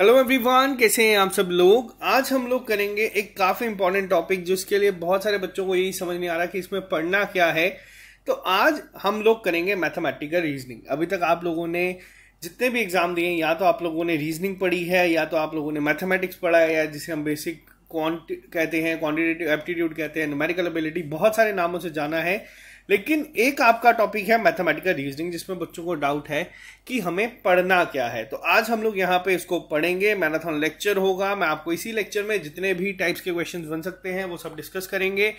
Hello everyone कैसे हैं आप सब लोग आज हम लोग करेंगे एक काफ़ी इंपॉर्टेंट टॉपिक जिसके लिए बहुत सारे बच्चों को यही समझ नहीं आ रहा कि इसमें पढ़ना क्या है तो आज हम लोग करेंगे मैथमेटिकल रीजनिंग अभी तक आप लोगों ने जितने भी एग्ज़ाम दिए हैं या तो आप लोगों ने रीजनिंग पढ़ी है या तो आप लोगों ने मैथमेटिक्स पढ़ा है या जिसे हम बेसिक क्वान्ट कहते हैं क्वान्टिटेटिव एप्टीट्यूड कहते हैं न्यूमेरिकल एबिलिटी बहुत सारे नामों से जाना है लेकिन एक आपका टॉपिक है मैथमेटिकल रीजनिंग जिसमें बच्चों को डाउट है कि हमें पढ़ना क्या है तो आज हम लोग यहाँ पे इसको पढ़ेंगे मैराथन लेक्चर होगा मैं आपको इसी लेक्चर में जितने भी टाइप्स के क्वेश्चन बन सकते हैं वो सब डिस्कस करेंगे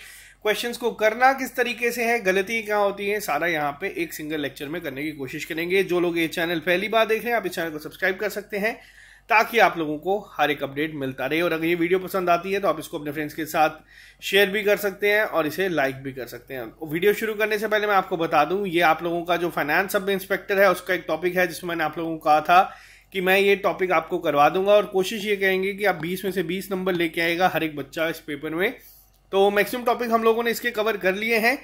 क्वेश्चन को करना किस तरीके से है गलती क्या होती है सारा यहाँ पे एक सिंगल लेक्चर में करने की कोशिश करेंगे जो लोग ये चैनल पहली बार देख रहे हैं आप इस चैनल को सब्सक्राइब कर सकते हैं ताकि आप लोगों को हर एक अपडेट मिलता रहे और अगर ये वीडियो पसंद आती है तो आप इसको अपने फ्रेंड्स के साथ शेयर भी कर सकते हैं और इसे लाइक भी कर सकते हैं वीडियो शुरू करने से पहले मैं आपको बता दूं ये आप लोगों का जो फाइनेंस सब इंस्पेक्टर है उसका एक टॉपिक है जिसमें मैंने आप लोगों को कहा था कि मैं ये टॉपिक आपको करवा दूंगा और कोशिश ये करेंगे कि आप बीस में से बीस नंबर लेके आएगा हर एक बच्चा इस पेपर में तो मैक्सिमम टॉपिक हम लोगों ने इसके कवर कर लिए हैं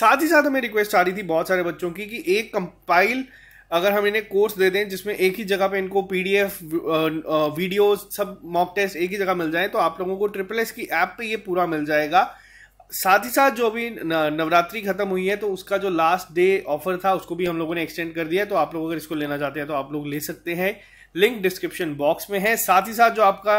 साथ ही साथ हमें रिक्वेस्ट आ रही थी बहुत सारे बच्चों की कि एक कंपाइल अगर हम इन्हें कोर्स दे दें जिसमें एक ही जगह पे इनको पीडीएफ वीडियो सब मॉक टेस्ट एक ही जगह मिल जाए तो आप लोगों को ट्रिपल एस की ऐप पे ये पूरा मिल जाएगा साथ ही साथ जो अभी नवरात्रि खत्म हुई है तो उसका जो लास्ट डे ऑफर था उसको भी हम लोगों ने एक्सटेंड कर दिया है तो आप लोग अगर इसको लेना चाहते हैं तो आप लोग ले सकते हैं लिंक डिस्क्रिप्शन बॉक्स में है साथ ही साथ जो आपका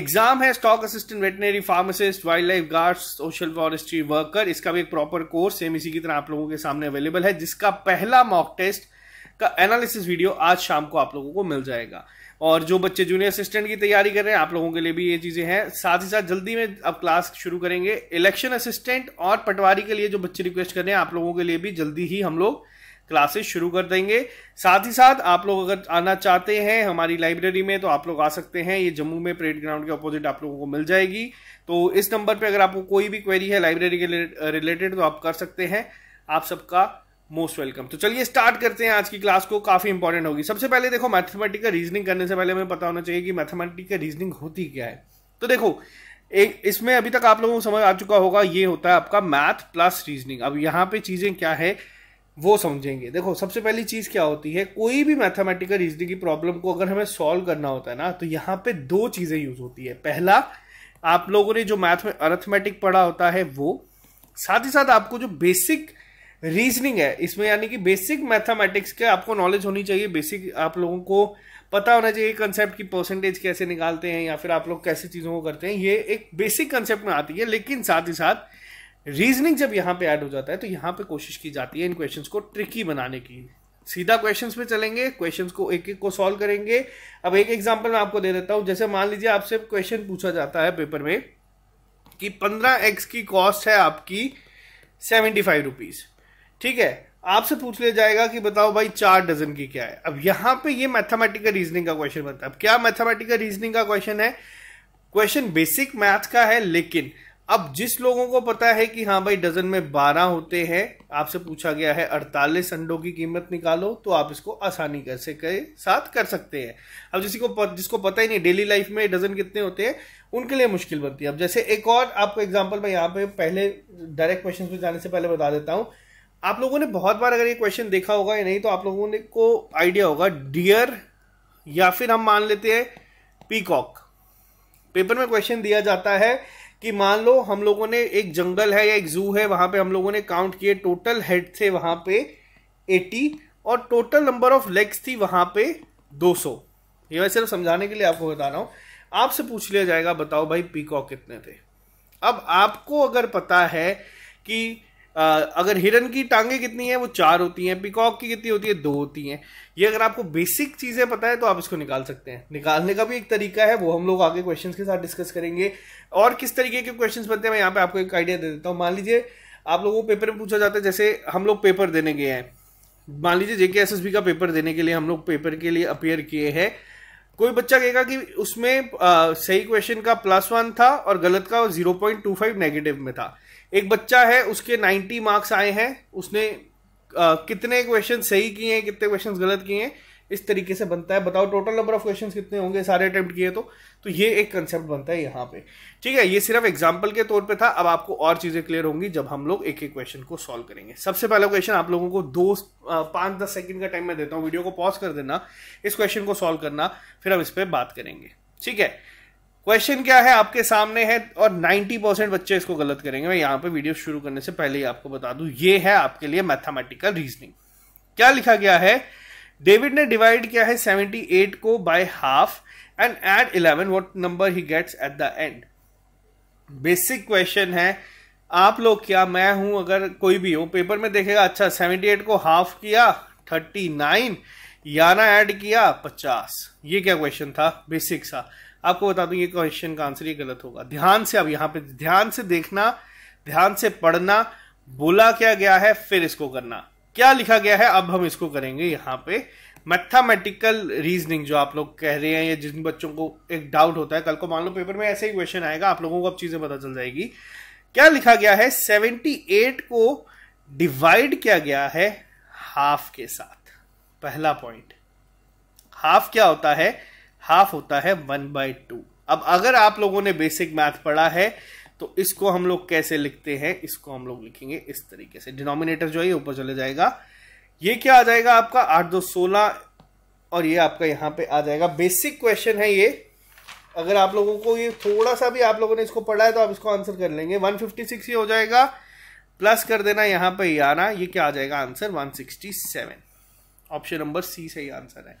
एग्जाम है stock assistant veterinary pharmacist wild life guard social forestry worker इसका भी एक प्रॉपर कोर्स सेम इसी की तरह आप लोगों के सामने अवेलेबल है जिसका पहला मॉक टेस्ट का एनालिसिस वीडियो आज शाम को आप लोगों को मिल जाएगा और जो बच्चे जूनियर असिस्टेंट की तैयारी कर रहे हैं आप लोगों के लिए भी ये चीज़ें हैं साथ ही साथ जल्दी में अब क्लास शुरू करेंगे इलेक्शन असिस्टेंट और पटवारी के लिए जो बच्चे रिक्वेस्ट कर रहे हैं आप लोगों के लिए भी जल्दी ही हम लोग क्लासेस शुरू कर देंगे साथ ही साथ आप लोग अगर आना चाहते हैं हमारी लाइब्रेरी में तो आप लोग आ सकते हैं ये जम्मू में परेड ग्राउंड के अपोजिट आप लोगों को मिल जाएगी तो इस नंबर पे अगर आपको कोई भी क्वेरी है लाइब्रेरी के रिलेटेड तो आप कर सकते हैं आप सबका मोस्ट वेलकम तो चलिए स्टार्ट करते हैं आज की क्लास को काफ़ी इंपॉर्टेंट होगी सबसे पहले देखो मैथमेटिकल रीजनिंग करने से पहले हमें पता होना चाहिए कि मैथमेटिकल रीजनिंग होती क्या है तो देखो एक इसमें अभी तक आप लोगों को समझ आ चुका होगा ये होता है आपका मैथ प्लस रीजनिंग अब यहाँ पे चीज़ें क्या है वो समझेंगे देखो सबसे पहली चीज़ क्या होती है कोई भी मैथमेटिकल रीजनिंग की प्रॉब्लम को अगर हमें सॉल्व करना होता है ना तो यहाँ पे दो चीज़ें यूज होती है पहला आप लोगों ने जो मैथ में अरथमेटिक पढ़ा होता है वो साथ ही साथ आपको जो बेसिक रीजनिंग है इसमें यानी कि बेसिक मैथमेटिक्स के आपको नॉलेज होनी चाहिए बेसिक आप लोगों को पता होना चाहिए कंसेप्ट की परसेंटेज कैसे निकालते हैं या फिर आप लोग कैसे चीज़ों को करते हैं ये एक बेसिक कंसेप्ट में आती है लेकिन साथ ही साथ रीजनिंग जब यहाँ पे ऐड हो जाता है तो यहाँ पे कोशिश की जाती है इन क्वेश्चंस को ट्रिकी बनाने की सीधा क्वेश्चंस पे चलेंगे क्वेश्चंस को एक एक को सॉल्व करेंगे अब एक एग्जांपल मैं आपको दे देता हूँ जैसे मान लीजिए आपसे क्वेश्चन पूछा जाता है पेपर में कि पंद्रह एक्स की कॉस्ट है आपकी सेवेंटी फाइव रुपीज़ ठीक है आपसे पूछ लिया जाएगा कि बताओ भाई चार डजन की क्या है अब यहां पे ये मैथमेटिकल रीजनिंग का क्वेश्चन बनता है अब क्या मैथमेटिकल रीजनिंग का क्वेश्चन है क्वेश्चन बेसिक मैथ का है लेकिन अब जिस लोगों को पता है कि हाँ भाई डजन में बारह होते हैं आपसे पूछा गया है अड़तालीस अंडों की कीमत निकालो तो आप इसको आसानी कर से के साथ कर सकते हैं अब जिसी को जिसको पता ही नहीं डेली लाइफ में डजन कितने होते हैं उनके लिए मुश्किल बनती है अब जैसे एक और आपको एग्जाम्पल मैं यहाँ पे पहले डायरेक्ट क्वेश्चन पे जाने से पहले बता देता हूँ आप लोगों ने बहुत बार अगर ये क्वेश्चन देखा होगा या नहीं तो आप लोगों ने को आइडिया होगा डियर या फिर हम मान लेते हैं पीकॉक पेपर में क्वेश्चन दिया जाता है कि मान लो हम लोगों ने एक जंगल है या एक जू है वहां पे हम लोगों ने काउंट किए टोटल हेड थे वहां पे 80 और टोटल नंबर ऑफ लेग्स थी वहां पे 200 ये मैं सिर्फ समझाने के लिए आपको बता रहा हूं आपसे पूछ लिया जाएगा बताओ भाई पीकॉक कितने थे अब आपको अगर पता है कि अगर हिरन की टांगे कितनी है वो चार होती हैं पिकॉक की कितनी होती है दो होती हैं ये अगर आपको बेसिक चीज़ें पता है तो आप इसको निकाल सकते हैं निकालने का भी एक तरीका है वो हम लोग आगे क्वेश्चन के साथ डिस्कस करेंगे और किस तरीके के क्वेश्चन बनते हैं मैं यहाँ पे आपको एक आइडिया दे देता हूँ मान लीजिए आप लोगों को पेपर में पूछा जाता है जैसे हम लोग पेपर देने गए हैं मान लीजिए जेके एस का पेपर देने के लिए हम लोग पेपर के लिए अपेयर किए हैं कोई बच्चा कहेगा कि उसमें आ, सही क्वेश्चन का प्लस वन था और गलत का zero point two five negative में था एक बच्चा है उसके 90 मार्क्स आए हैं उसने आ, कितने क्वेश्चन सही किए हैं कितने क्वेश्चन गलत किए हैं इस तरीके से बनता है बताओ टोटल नंबर ऑफ क्वेश्चन कितने होंगे सारे अटेम्प्ट किए तो तो ये एक कंसेप्ट बनता है यहाँ पे ठीक है ये सिर्फ एग्जाम्पल के तौर पे था अब आपको और चीज़ें क्लियर होंगी जब हम लोग एक एक क्वेश्चन को सॉल्व करेंगे सबसे पहला क्वेश्चन आप लोगों को दो पांच दस सेकेंड का टाइम मैं देता हूँ वीडियो को पॉज कर देना इस क्वेश्चन को सॉल्व करना फिर हम इस पर बात करेंगे ठीक है क्वेश्चन क्या है आपके सामने है और 90 परसेंट बच्चे इसको गलत करेंगे मैं यहाँ पे वीडियो शुरू करने से पहले ही आपको बता दूं ये है आपके लिए मैथमेटिकल रीजनिंग क्या लिखा गया है डेविड ने डिवाइड किया है 78 को by half and add 11 what number he gets at the end basic question है आप लोग क्या मैं हूं अगर कोई भी हो पेपर में देखेगा अच्छा सेवेंटी को हाफ किया थर्टी या ना एड किया पचास ये क्या क्वेश्चन था बेसिक सा आपको बता दूं ये क्वेश्चन का आंसर ये गलत होगा ध्यान से अब यहाँ पे ध्यान से देखना ध्यान से पढ़ना बोला क्या गया है फिर इसको करना क्या लिखा गया है अब हम इसको करेंगे यहाँ पे मैथमेटिकल रीजनिंग जो आप लोग कह रहे हैं या जिन बच्चों को एक डाउट होता है कल को मान लो पेपर में ऐसे ही क्वेश्चन आएगा आप लोगों को अब चीजें पता चल जाएगी क्या लिखा गया है 78 को डिवाइड किया गया है हाफ के साथ पहला पॉइंट हाफ क्या होता है हाफ होता है वन बाई टू अब अगर आप लोगों ने बेसिक मैथ पढ़ा है तो इसको हम लोग कैसे लिखते हैं इसको हम लोग लिखेंगे इस तरीके से डिनोमिनेटर जो है ऊपर चले जाएगा ये क्या आ जाएगा आपका आठ दो सोलह और ये आपका यहाँ पे आ जाएगा बेसिक क्वेश्चन है ये अगर आप लोगों को ये थोड़ा सा भी आप लोगों ने इसको पढ़ा है तो आप इसको आंसर कर लेंगे वन ये हो जाएगा प्लस कर देना यहाँ पर ये आना ये क्या आ जाएगा answer one option number C सही आंसर है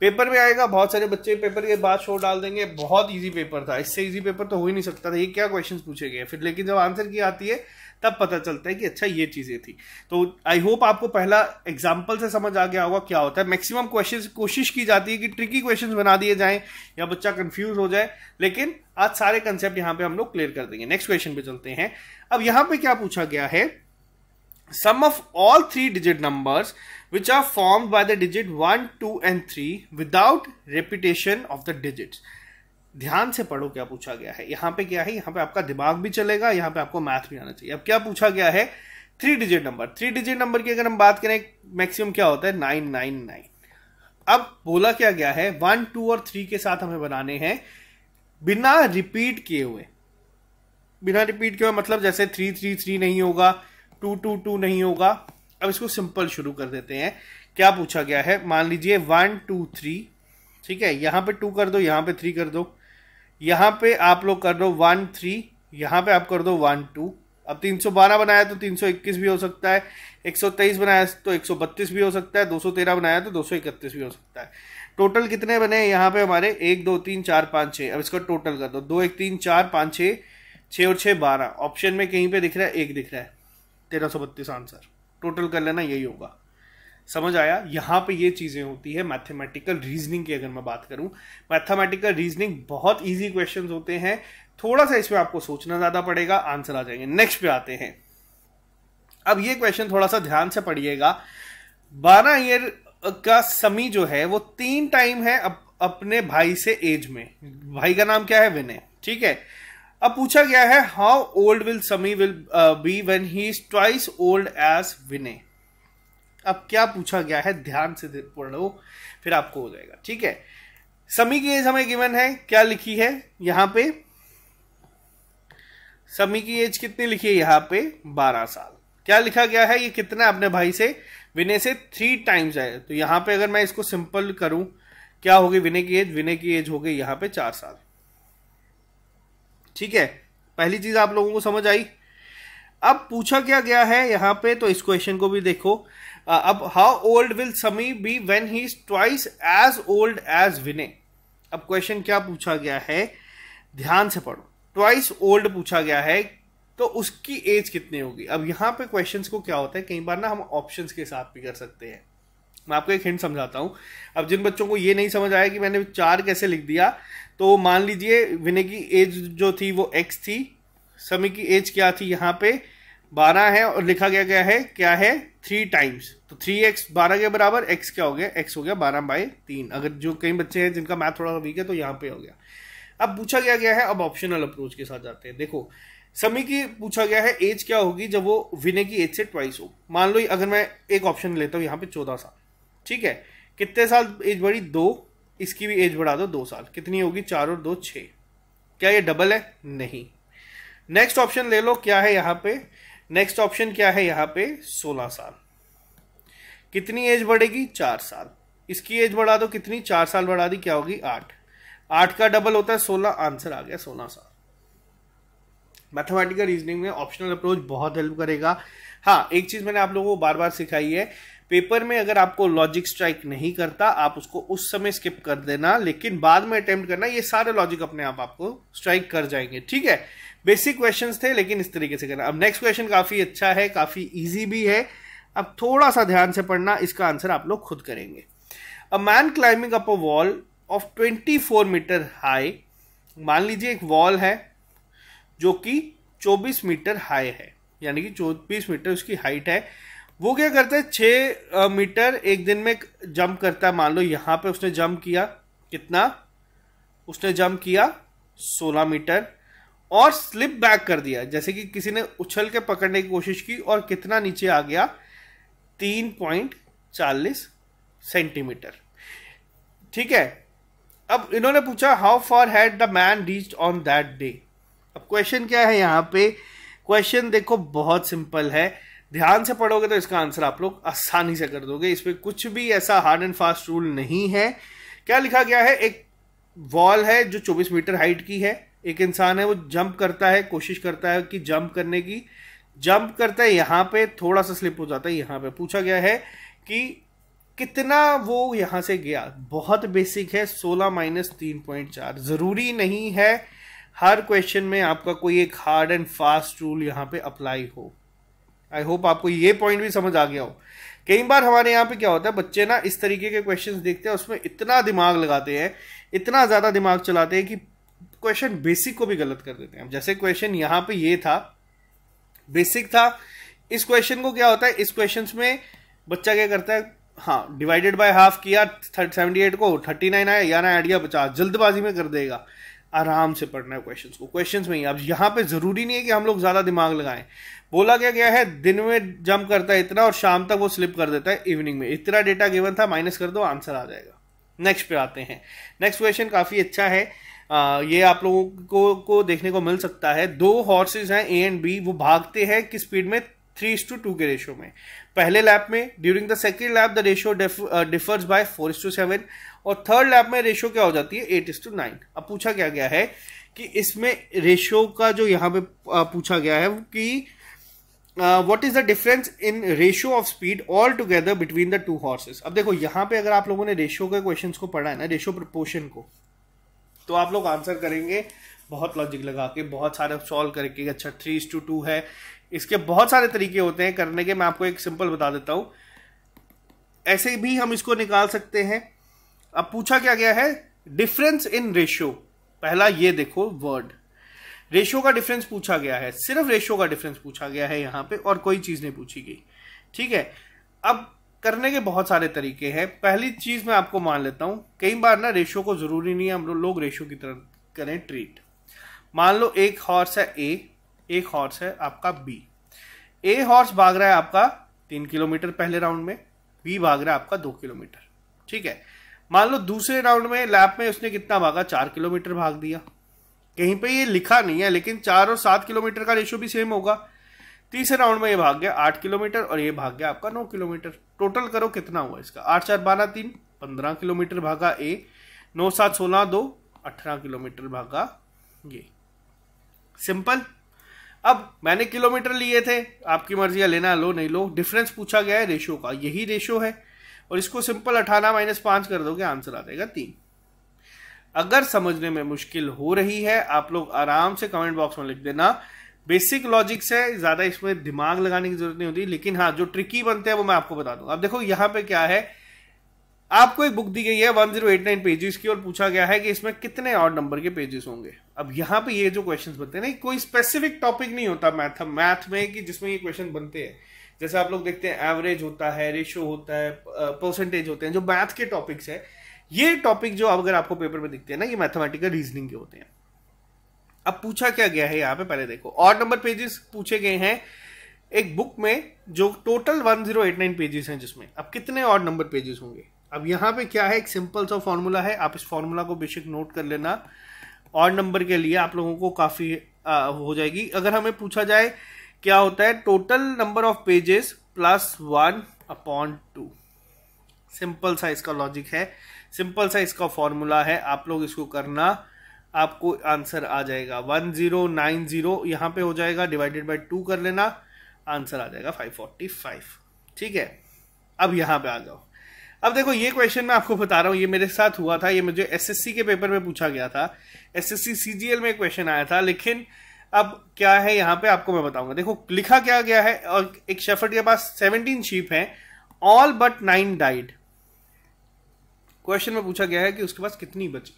पेपर में आएगा बहुत सारे बच्चे पेपर के बाद शोर डाल देंगे बहुत इजी पेपर था इससे इजी पेपर तो हो ही नहीं सकता था ये क्या क्वेश्चन पूछे गए फिर लेकिन जब आंसर की आती है तब पता चलता है कि अच्छा ये चीज़ें थी तो आई होप आपको पहला एग्जाम्पल से समझ आ गया होगा क्या होता है मैक्सिमम क्वेश्चन कोशिश की जाती है कि ट्रिकी क्वेश्चन बना दिए जाए या बच्चा कंफ्यूज हो जाए लेकिन आज सारे कंसेप्ट यहाँ पे हम लोग क्लियर कर देंगे नेक्स्ट क्वेश्चन पे चलते हैं अब यहाँ पे क्या पूछा गया है sum of all three digit numbers which are formed by the digit 1, 2 and 3 without repetition of the digits. ध्यान से पढ़ो क्या पूछा गया है यहां पे क्या है यहां पे आपका दिमाग भी चलेगा यहां पे आपको मैथ भी आना चाहिए अब क्या पूछा गया है three digit number three digit number की अगर हम बात करें मैक्सिमम क्या होता है नाइन नाइन नाइन अब बोला क्या गया है वन टू और थ्री के साथ हमें बनाने हैं बिना रिपीट किए हुए बिना रिपीट किए हुए मतलब जैसे थ्री थ्री थ्री नहीं होगा टू टू टू नहीं होगा अब इसको सिंपल शुरू कर देते हैं क्या पूछा गया है मान लीजिए वन टू थ्री ठीक है यहाँ पे टू कर दो यहाँ पे थ्री कर दो यहाँ पे आप लोग कर दो वन थ्री यहाँ पे आप कर दो वन टू अब 312 बनाया तो 321 भी हो सकता है 123 बनाया तो 132 भी हो सकता है 213 बनाया तो 231 भी हो सकता है टोटल कितने बने यहाँ पे हमारे एक दो तीन चार पाँच छः अब इसका टोटल कर दो दो एक तीन चार पाँच छः छः और छः बारह ऑप्शन में कहीं पे दिख रहा है एक दिख रहा है तेरह सौ बत्तीस आंसर टोटल कर लेना यही होगा समझ आया यहाँ पे ये चीज़ें होती है मैथमेटिकल रीजनिंग की अगर मैं बात करूँ मैथमेटिकल रीजनिंग बहुत ईजी क्वेश्चन होते हैं थोड़ा सा इसमें आपको सोचना ज़्यादा पड़ेगा आंसर आ जाएंगे नेक्स्ट पे आते हैं अब ये क्वेश्चन थोड़ा सा ध्यान से पढ़िएगा बारह ईयर का समी जो है वो तीन टाइम है अप, अपने भाई से एज में भाई का नाम क्या है विनय ठीक है अब पूछा गया है how old will Sami will be when he is twice old as Vinay अब क्या पूछा गया है ध्यान से पढ़ो फिर आपको हो जाएगा ठीक है समी की एज हमें गिवन है क्या लिखी है यहां पे समी की एज कितनी लिखी है यहां पे बारह साल क्या लिखा गया है ये कितना अपने भाई से विनय से थ्री टाइम्स आए तो यहां पे अगर मैं इसको सिंपल करूं क्या होगी विनय की एज विनय की एज हो गई यहां पे चार साल ठीक है पहली चीज आप लोगों को समझ आई अब पूछा क्या गया है यहां पे तो इस क्वेश्चन को भी देखो अब how old will Sami be when he is twice as old as Vinay अब क्वेश्चन क्या पूछा गया है ध्यान से पढ़ो ट्वाइस ओल्ड पूछा गया है तो उसकी एज कितनी होगी अब यहां पे क्वेश्चंस को क्या होता है कई बार ना हम ऑप्शंस के साथ भी कर सकते हैं मैं आपको एक हिंट समझाता हूं अब जिन बच्चों को ये नहीं समझ आया कि मैंने चार कैसे लिख दिया तो मान लीजिए विनय की एज जो थी वो एक्स थी समी की एज क्या थी यहाँ पे बारह है और लिखा गया क्या है क्या है थ्री टाइम्स तो थ्री एक्स बारह के बराबर एक्स क्या हो गया एक्स हो गया बारह बाई तीन अगर जो कई बच्चे हैं जिनका मैथ थोड़ा सा वीक है तो यहाँ पे हो गया अब पूछा गया गया है अब ऑप्शनल अप्रोच के साथ जाते हैं देखो समी की पूछा गया है एज क्या होगी जब वो विनय की एज से ट्वाइस हो मान लो अगर मैं एक ऑप्शन लेता हूँ यहाँ पे चौदह साल ठीक है कितने साल एज बढ़ी दो इसकी भी एज बढ़ा दो दो साल कितनी होगी चार और दो छः क्या ये डबल है नहीं नेक्स्ट ऑप्शन ले लो क्या है यहाँ पे नेक्स्ट ऑप्शन क्या है यहाँ पे सोलह साल कितनी एज बढ़ेगी चार साल इसकी एज बढ़ा दो कितनी चार साल बढ़ा दी क्या होगी आठ आठ का डबल होता है सोलह आंसर आ गया सोलह साल मैथमेटिकल रीजनिंग में ऑप्शनल अप्रोच बहुत हेल्प करेगा हाँ एक चीज़ मैंने आप लोगों को बार बार सिखाई है पेपर में अगर आपको लॉजिक स्ट्राइक नहीं करता आप उसको उस समय स्किप कर देना लेकिन बाद में अटेम्प्ट करना ये सारे लॉजिक अपने आप आपको स्ट्राइक कर जाएंगे ठीक है बेसिक क्वेश्चंस थे लेकिन इस तरीके से करना अब नेक्स्ट क्वेश्चन काफ़ी अच्छा है काफ़ी इजी भी है अब थोड़ा सा ध्यान से पढ़ना इसका आंसर आप लोग खुद करेंगे a man climbing up a wall of twenty four metre high मान लीजिए एक वॉल है जो कि चौबीस मीटर हाई है यानी कि चौबीस मीटर उसकी हाइट है वो क्या करता है छः मीटर एक दिन में जंप करता है मान लो यहाँ पे उसने जंप किया कितना उसने जंप किया सोलह मीटर और स्लिप बैक कर दिया जैसे कि किसी ने उछल के पकड़ने की कोशिश की और कितना नीचे आ गया तीन पॉइंट चालीस सेंटीमीटर ठीक है अब इन्होंने पूछा how far had the man reach on that day अब क्वेश्चन क्या है यहाँ पे क्वेश्चन देखो बहुत सिंपल है ध्यान से पढ़ोगे तो इसका आंसर आप लोग आसानी से कर दोगे इसमें कुछ भी ऐसा हार्ड एंड फास्ट रूल नहीं है क्या लिखा गया है एक वॉल है जो 24 मीटर हाइट की है एक इंसान है वो जंप करता है कोशिश करता है कि जंप करने की जंप करता है यहाँ पे थोड़ा सा स्लिप हो जाता है यहाँ पे पूछा गया है कि कितना वो यहाँ से गया बहुत बेसिक है 16 माइनस तीन पॉइंट चार ज़रूरी नहीं है हर क्वेश्चन में आपका कोई एक हार्ड एंड फास्ट रूल यहाँ पे अप्लाई हो आई होप आपको ये पॉइंट भी समझ आ गया हो कई बार हमारे यहाँ पे क्या होता है बच्चे ना इस तरीके के क्वेश्चन देखते हैं उसमें इतना दिमाग लगाते हैं इतना ज़्यादा दिमाग चलाते हैं कि क्वेश्चन बेसिक को भी गलत कर देते हैं जैसे क्वेश्चन यहाँ पे ये था बेसिक था इस क्वेश्चन को क्या होता है इस क्वेश्चन में बच्चा क्या करता है हाँ डिवाइडेड बाय हाफ किया थर्ट सेवेंटी एट को थर्टी नाइन आया या ना आइडिया बचा जल्दबाजी में कर देगा आराम से पढ़ना है क्वेश्चन को क्वेश्चन में ही अब यहाँ पे ज़रूरी नहीं है कि हम लोग ज़्यादा दिमाग लगाएं बोला क्या गया है दिन में जंप करता है इतना और शाम तक वो स्लिप कर देता है इवनिंग में इतना डेटा गिवन था माइनस कर दो आंसर आ जाएगा नेक्स्ट पे आते हैं नेक्स्ट क्वेश्चन काफ़ी अच्छा है आ, ये आप लोगों को को देखने को मिल सकता है दो हॉर्सेज हैं ए एंड बी वो भागते हैं किस स्पीड में थ्री टू टू के रेशो में पहले लैप में during the second lap the ratio differs by four to seven और थर्ड लैप में रेशो क्या हो जाती है एट टू नाइन अब पूछा क्या गया है कि इसमें रेशो का जो यहाँ पे uh, पूछा गया है कि what is the difference in ratio of speed all together between the two horses अब देखो यहां पे अगर आप लोगों ने रेशियो के क्वेश्चन को पढ़ा है ना रेशियो प्रपोर्शन को तो आप लोग आंसर करेंगे बहुत लॉजिक लगा के बहुत सारे सॉल्व करके अच्छा थ्री इज टू टू है इसके बहुत सारे तरीके होते हैं करने के मैं आपको एक सिंपल बता देता हूं ऐसे भी हम इसको निकाल सकते हैं अब पूछा क्या गया है डिफरेंस इन रेशियो पहला ये देखो वर्ड रेशियो का डिफरेंस पूछा गया है सिर्फ रेशियो का डिफरेंस पूछा गया है यहाँ पे और कोई चीज़ नहीं पूछी गई ठीक है अब करने के बहुत सारे तरीके हैं पहली चीज़ मैं आपको मान लेता हूँ कई बार ना रेशियो को ज़रूरी नहीं है हम लोग रेशियो की तरह करें ट्रीट मान लो एक हॉर्स है ए एक हॉर्स है आपका बी ए हॉर्स भाग रहा है आपका तीन किलोमीटर पहले राउंड में बी भाग रहा है आपका दो किलोमीटर ठीक है मान लो दूसरे राउंड में लैब में उसने कितना भागा चार किलोमीटर भाग दिया कहीं पे ये लिखा नहीं है लेकिन चार और सात किलोमीटर का रेशो भी सेम होगा तीसरे राउंड में ये भाग गया आठ किलोमीटर और ये भाग गया आपका नौ किलोमीटर टोटल करो कितना हुआ इसका आठ चार बारह तीन पंद्रह किलोमीटर भागा ए नौ सात सोलह दो अठारह किलोमीटर भागा ये सिंपल अब मैंने किलोमीटर लिए थे आपकी मर्जी है लेना लो नहीं लो डिफरेंस पूछा गया है रेशो का यही रेशो है और इसको सिंपल अठारह माइनस पाँच कर दोगे आंसर आ जाएगा तीन अगर समझने में मुश्किल हो रही है आप लोग आराम से कमेंट बॉक्स में लिख देना बेसिक लॉजिक्स है ज़्यादा इसमें दिमाग लगाने की जरूरत नहीं होती लेकिन हाँ जो ट्रिकी बनते हैं वो मैं आपको बता दूंगा अब देखो यहाँ पे क्या है आपको एक बुक दी गई है नाइन पेजेस की और पूछा गया है कि इसमें कितने और नंबर के पेजेस होंगे अब यहाँ पे ये जो क्वेश्चन बनते हैं ना कोई स्पेसिफिक टॉपिक नहीं होता मैथ मैथ में कि जिसमें ये क्वेश्चन बनते हैं जैसे आप लोग देखते हैं एवरेज होता है रेशो होता है परसेंटेज होते हैं जो मैथ के टॉपिक्स है ये टॉपिक जो अगर आपको पेपर में दिखते हैं ना ये मैथमेटिकल रीजनिंग के होते हैं अब पूछा क्या गया है यहाँ पे पहले देखो और नंबर पेजेस पूछे गए हैं एक बुक में जो टोटल 1089 पेजेस हैं जिसमें अब कितने और नंबर पेजेस होंगे अब यहाँ पे क्या है एक सिंपल सा फॉर्मूला है आप इस फॉर्मूला को बेशक नोट कर लेना और नंबर के लिए आप लोगों को काफ़ी हो जाएगी अगर हमें पूछा जाए क्या होता है total number of pages plus one upon two simple सा इसका लॉजिक है सिंपल सा इसका फॉर्मूला है आप लोग इसको करना आपको आंसर आ जाएगा वन जीरो नाइन जीरो यहाँ पे हो जाएगा डिवाइडेड बाई टू कर लेना आंसर आ जाएगा फाइव फोर्टी फाइव ठीक है अब यहाँ पे आ जाओ अब देखो ये क्वेश्चन मैं आपको बता रहा हूँ ये मेरे साथ हुआ था ये मुझे सी के पेपर में पूछा गया था एस जी एल में क्वेश्चन आया था लेकिन अब क्या है यहाँ पे आपको मैं बताऊंगा देखो लिखा क्या गया है और एक शेफर्ड के पास सेवनटीन शीप हैं all but nine died question में पूछा गया है कि उसके पास कितनी बची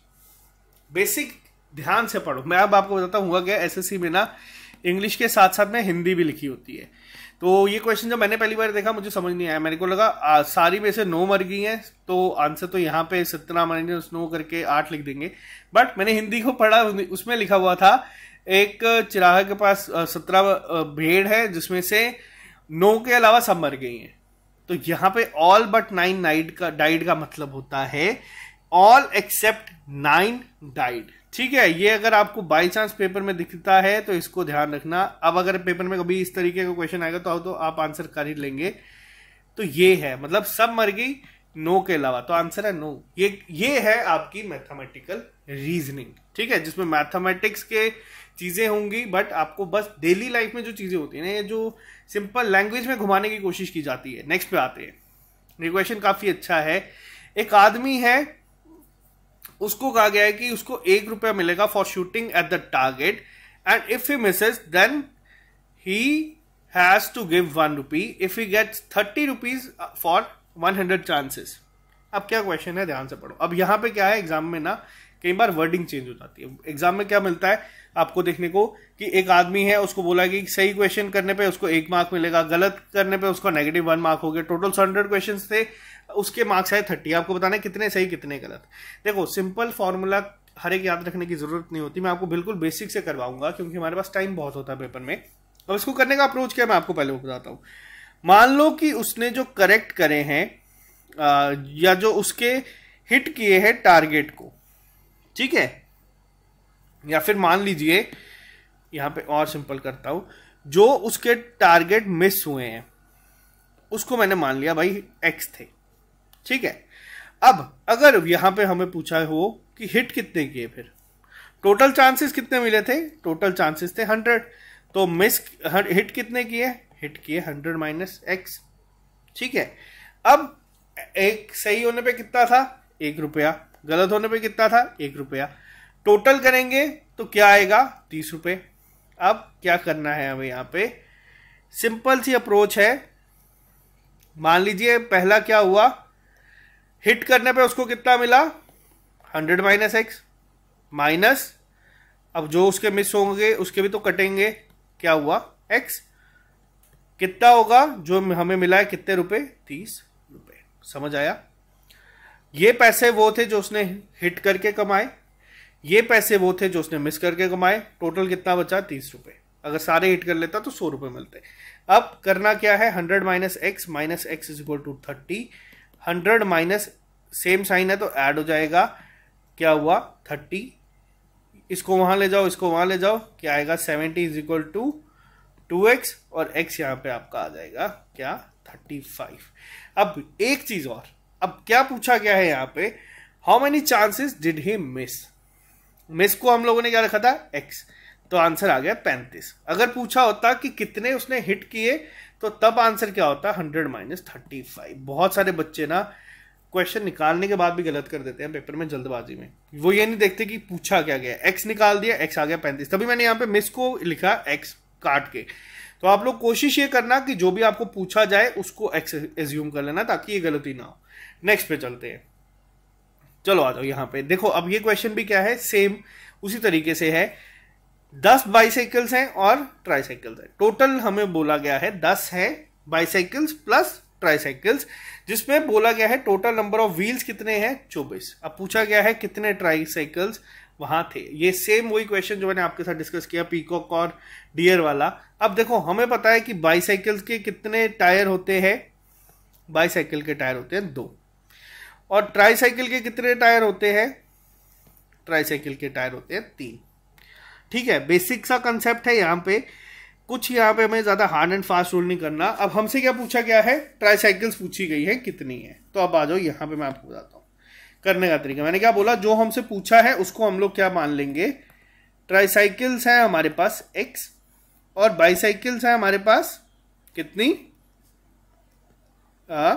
बेसिक ध्यान से पढ़ो मैं अब आपको बताता हूँ हुआ क्या एस में ना इंग्लिश के साथ साथ में हिंदी भी लिखी होती है तो ये क्वेश्चन जब मैंने पहली बार देखा मुझे समझ नहीं आया मेरे को लगा आ, सारी में से नो मर गई हैं तो आंसर तो यहाँ पे सत्यनारायण नो करके आठ लिख देंगे बट मैंने हिंदी को पढ़ा उसमें लिखा हुआ था एक चिराग के पास सत्रह भेड़ है जिसमें से नो के अलावा सब मर गई हैं तो यहां पे ऑल बट नाइन नाइट का डाइड का मतलब होता है ऑल एक्सेप्ट नाइन डाइड ठीक है ये अगर आपको बाय चांस पेपर में दिखता है तो इसको ध्यान रखना अब अगर पेपर में कभी इस तरीके का क्वेश्चन आएगा तो, तो आप आंसर कर ही लेंगे तो ये है मतलब सब मर गई नो के अलावा तो आंसर है नो ये ये है आपकी मैथमेटिकल रीजनिंग ठीक है जिसमें मैथमेटिक्स के चीज़ें होंगी बट आपको बस डेली लाइफ में जो चीज़ें होती हैं ना ये जो सिंपल लैंग्वेज में घुमाने की कोशिश की जाती है नेक्स्ट पे आते हैं ये क्वेश्चन काफ़ी अच्छा है एक आदमी है उसको कहा गया है कि उसको एक रुपया मिलेगा for shooting at the target and if he misses then he has to give one rupee if he gets thirty rupees for one hundred chances अब क्या क्वेश्चन है ध्यान से पढ़ो अब यहाँ पे क्या है एग्जाम में ना कई बार वर्डिंग चेंज हो जाती है एग्जाम में क्या मिलता है आपको देखने को कि एक आदमी है उसको बोला कि सही क्वेश्चन करने पे उसको एक मार्क मिलेगा गलत करने पे उसको नेगेटिव वन मार्क हो गया टोटल हंड्रेड क्वेश्चन थे उसके मार्क्स आए थर्टी आपको बताना है कितने सही कितने गलत देखो सिंपल फॉर्मूला हर एक याद रखने की जरूरत नहीं होती मैं आपको बिल्कुल बेसिक से करवाऊंगा क्योंकि हमारे पास टाइम बहुत होता है पेपर में अब इसको करने का अप्रोच क्या है मैं आपको पहले बताता हूँ मान लो कि उसने जो करेक्ट करे हैं या जो उसके हिट किए हैं टारगेट को ठीक है या फिर मान लीजिए यहां पे और सिंपल करता हूं जो उसके टारगेट मिस हुए हैं उसको मैंने मान लिया भाई एक्स थे ठीक है अब अगर यहां पे हमें पूछा हो कि हिट कितने किए फिर टोटल चांसेस कितने मिले थे टोटल चांसेस थे हंड्रेड तो मिस हिट कितने किए हिट किए हंड्रेड माइनस एक्स ठीक है अब एक सही होने पे कितना था एक रुपया गलत होने पे कितना था एक रुपया टोटल करेंगे तो क्या आएगा तीस रुपये अब क्या करना है हमें यहाँ पे सिंपल सी अप्रोच है मान लीजिए पहला क्या हुआ हिट करने पे उसको कितना मिला हंड्रेड माइनस एक्स माइनस अब जो उसके मिस होंगे उसके भी तो कटेंगे क्या हुआ एक्स कितना होगा जो हमें मिला है कितने रुपए तीस रुपए समझ आया ये पैसे वो थे जो उसने हिट करके कमाए ये पैसे वो थे जो उसने मिस करके कमाए टोटल कितना बचा तीस रुपए अगर सारे हिट कर लेता तो सौ रुपये मिलते अब करना क्या है hundred minus x minus x is equal to thirty hundred minus same sign है तो ऐड हो जाएगा क्या हुआ थर्टी इसको वहां ले जाओ इसको वहां ले जाओ क्या आएगा seventy is equal to two x और एक्स यहाँ पे आपका आ जाएगा क्या थर्टी फाइव अब एक चीज़ और अब क्या पूछा गया है यहां पे how many chances did he miss miss को हम लोगों ने क्या रखा था एक्स तो आंसर आ गया पैंतीस अगर पूछा होता कि कितने उसने हिट किए तो तब आंसर क्या होता हंड्रेड माइनस थर्टी फाइव बहुत सारे बच्चे ना क्वेश्चन निकालने के बाद भी गलत कर देते हैं पेपर में जल्दबाजी में वो ये नहीं देखते कि पूछा क्या गया एक्स निकाल दिया एक्स आ गया पैंतीस तभी मैंने यहां पे मिस को लिखा एक्स काट के तो आप लोग कोशिश ये करना कि जो भी आपको पूछा जाए उसको एक्स एज्यूम कर लेना ताकि ये गलती ना हो नेक्स्ट पे चलते हैं चलो आ जाओ यहां पे देखो अब ये क्वेश्चन भी क्या है सेम उसी तरीके से है दस बाईसाइकिल्स हैं और ट्राईसाइकिल्स हैं टोटल हमें बोला गया है दस है बाईसाइकिल्स प्लस ट्राईसाइकिल्स जिसमें बोला गया है टोटल नंबर ऑफ व्हील्स कितने हैं चौबीस अब पूछा गया है कितने ट्राईसाइकिल्स वहां थे ये सेम वही क्वेश्चन जो मैंने आपके साथ डिस्कस किया पीकॉक और डियर वाला अब देखो हमें पता है कि बाईसाइकिल्स के कितने टायर होते हैं बाईसाइकिल के टायर होते हैं दो और ट्राईसाइकिल के कितने टायर होते हैं ट्राईसाइकिल के टायर होते हैं तीन ठीक है बेसिक सा कंसेप्ट है यहाँ पे कुछ यहाँ पे हमें ज़्यादा हार्ड एंड फास्ट रूल नहीं करना अब हमसे क्या पूछा गया है ट्राईसाइकिल्स पूछी गई है कितनी है तो अब आ जाओ यहाँ पे मैं आपको बताता हूँ करने का तरीका मैंने क्या बोला जो हमसे पूछा है उसको हम लोग क्या मान लेंगे ट्राईसाइकिल्स हैं हमारे पास एक्स और बाईसाइकिल्स हैं हमारे पास कितनी आ,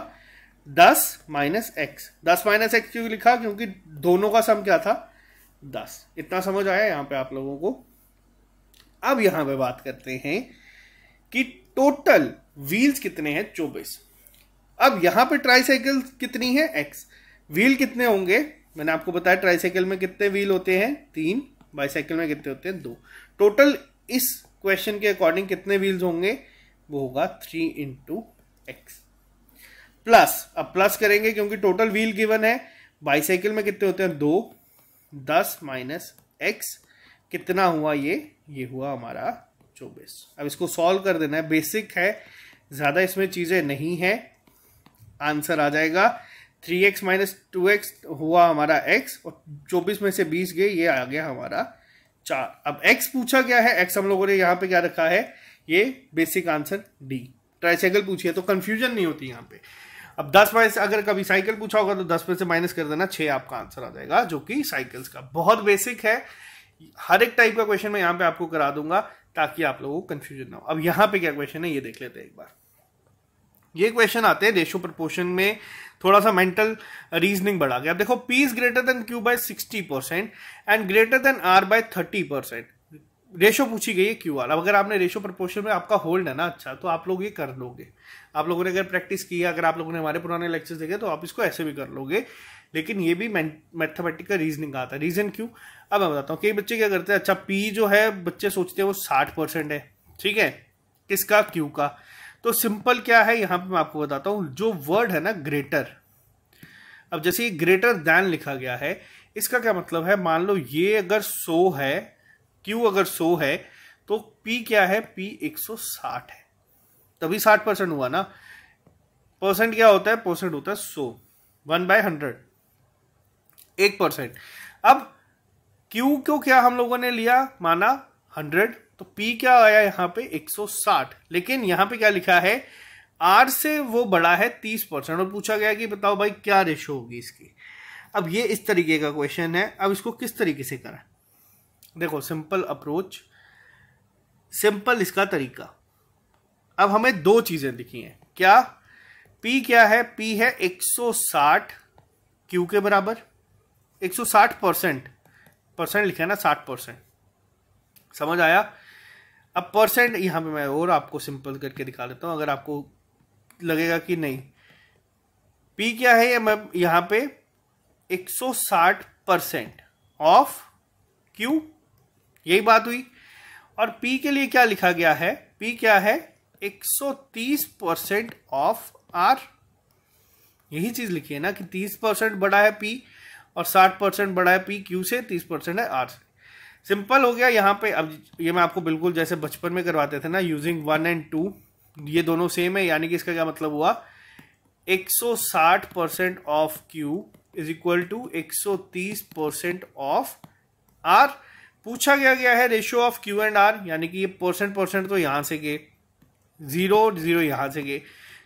दस माइनस एक्स दस माइनस एक्स क्यों लिखा क्योंकि दोनों का सम क्या था दस इतना समझ आया यहां पे आप लोगों को अब यहां पे बात करते हैं कि टोटल व्हील्स कितने हैं चौबीस अब यहां पे ट्राईसाइकिल कितनी है एक्स व्हील कितने होंगे मैंने आपको बताया ट्राईसाइकिल में कितने व्हील होते हैं तीन बाईसाइकिल में कितने होते हैं दो टोटल इस क्वेश्चन के अकॉर्डिंग कितने व्हील्स होंगे वो होगा थ्री इंटू एक्स प्लस अब प्लस करेंगे क्योंकि टोटल व्हील गिवन है बाईसाइकिल में कितने होते हैं दो दस माइनस एक्स कितना हुआ ये ये हुआ हमारा चौबीस अब इसको सॉल्व कर देना है बेसिक है ज़्यादा इसमें चीज़ें नहीं है आंसर आ जाएगा three x minus two x हुआ हमारा एक्स और चौबीस में से बीस गए ये आ गया हमारा चार अब एक्स पूछा गया है एक्स हम लोगों ने यहाँ पे क्या रखा है ये बेसिक आंसर डी ट्राइसाइकिल पूछिए तो कन्फ्यूजन नहीं होती यहाँ पे अब दस में से अगर कभी साइकिल पूछा होगा तो दस में से माइनस कर देना छः आपका आंसर आ जाएगा जो कि साइकिल्स का बहुत बेसिक है हर एक टाइप का क्वेश्चन मैं यहाँ पे आपको करा दूंगा ताकि आप लोगों को कन्फ्यूजन ना हो अब यहाँ पे क्या क्वेश्चन है ये देख लेते हैं एक बार ये क्वेश्चन आते हैं रेशो प्रपोर्शन में थोड़ा सा मेंटल रीजनिंग बढ़ा गया अब देखो P is greater than Q by sixty percent and greater than R by thirty percent ratio पूछी गई है क्यू आर अब अगर आपने रेशो प्रपोर्शन में आपका होल्ड है ना अच्छा तो आप लोग ये कर लोगे आप लोगों ने अगर प्रैक्टिस की अगर आप लोगों ने हमारे पुराने लेक्चर्स देखे तो आप इसको ऐसे भी कर लोगे लेकिन ये भी मैथमेटिकल रीजनिंग आता है रीज़न क्यों अब मैं बताता हूँ कई बच्चे क्या करते हैं अच्छा पी जो है बच्चे सोचते हैं वो साठ परसेंट है ठीक है किसका क्यू का तो सिंपल क्या है यहाँ पर मैं आपको बताता हूँ जो वर्ड है ना ग्रेटर अब जैसे ये ग्रेटर दैन लिखा गया है इसका क्या मतलब है मान लो ये अगर सो है क्यू अगर सो है तो पी क्या है पी 160 है तभी 60 परसेंट हुआ ना परसेंट क्या होता है परसेंट होता है सो वन बाय हंड्रेड एक परसेंट अब क्यू को क्या हम लोगों ने लिया माना हंड्रेड तो पी क्या आया यहाँ पे 160 लेकिन यहाँ पे क्या लिखा है आर से वो बड़ा है 30 परसेंट और पूछा गया कि बताओ भाई क्या रेशो होगी इसकी अब ये इस तरीके का क्वेश्चन है अब इसको किस तरीके से करें देखो सिंपल अप्रोच सिंपल इसका तरीका अब हमें दो चीज़ें दिखी हैं क्या P क्या है P है 160 Q के बराबर 160 परसेंट परसेंट लिखा है ना 60 परसेंट समझ आया अब परसेंट यहां पे मैं और आपको सिंपल करके दिखा देता हूं अगर आपको लगेगा कि नहीं P क्या है मैं यहां पे 160 परसेंट ऑफ क्यू यही बात हुई और पी के लिए क्या लिखा गया है पी क्या है 130 परसेंट ऑफ आर यही चीज लिखी है ना कि 30 परसेंट बड़ा है पी और 60 परसेंट बड़ा है पी क्यू से 30 परसेंट है आर से सिंपल हो गया यहाँ पे अब ये मैं आपको बिल्कुल जैसे बचपन में करवाते थे ना यूजिंग वन एंड टू ये दोनों सेम है यानी कि इसका क्या मतलब हुआ 160 percent of Q is equal to 130 percent of R पूछा गया गया है ratio of Q and R यानी कि ये परसेंट परसेंट तो यहाँ से गए जीरो जीरो यहाँ से गए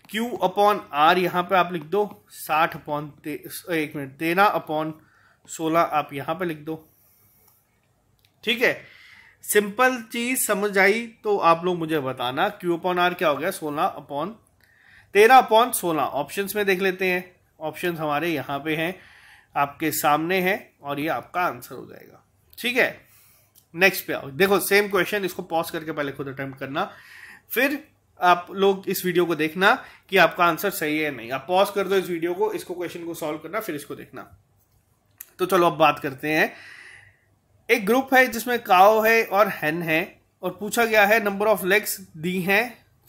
क्यू अपॉन आर यहाँ पे आप लिख दो साठ अपॉन एक मिनट तेरह अपॉन सोलह आप यहाँ पे लिख दो ठीक है सिंपल चीज समझ आई तो आप लोग मुझे बताना क्यू अपॉन आर क्या हो गया सोलह अपॉन तेरह अपॉन सोलह ऑप्शन में देख लेते हैं ऑप्शन हमारे यहाँ पे हैं आपके सामने हैं और ये आपका आंसर हो जाएगा ठीक है नेक्स्ट पे आओ देखो सेम क्वेश्चन इसको पॉज करके पहले खुद अटेम्प्ट करना फिर आप लोग इस वीडियो को देखना कि आपका आंसर सही है नहीं आप पॉज कर दो इस वीडियो को इसको क्वेश्चन को सॉल्व करना फिर इसको देखना तो चलो अब बात करते हैं एक ग्रुप है जिसमें काओ है और हेन है और पूछा गया है नंबर ऑफ लेग्स दी हैं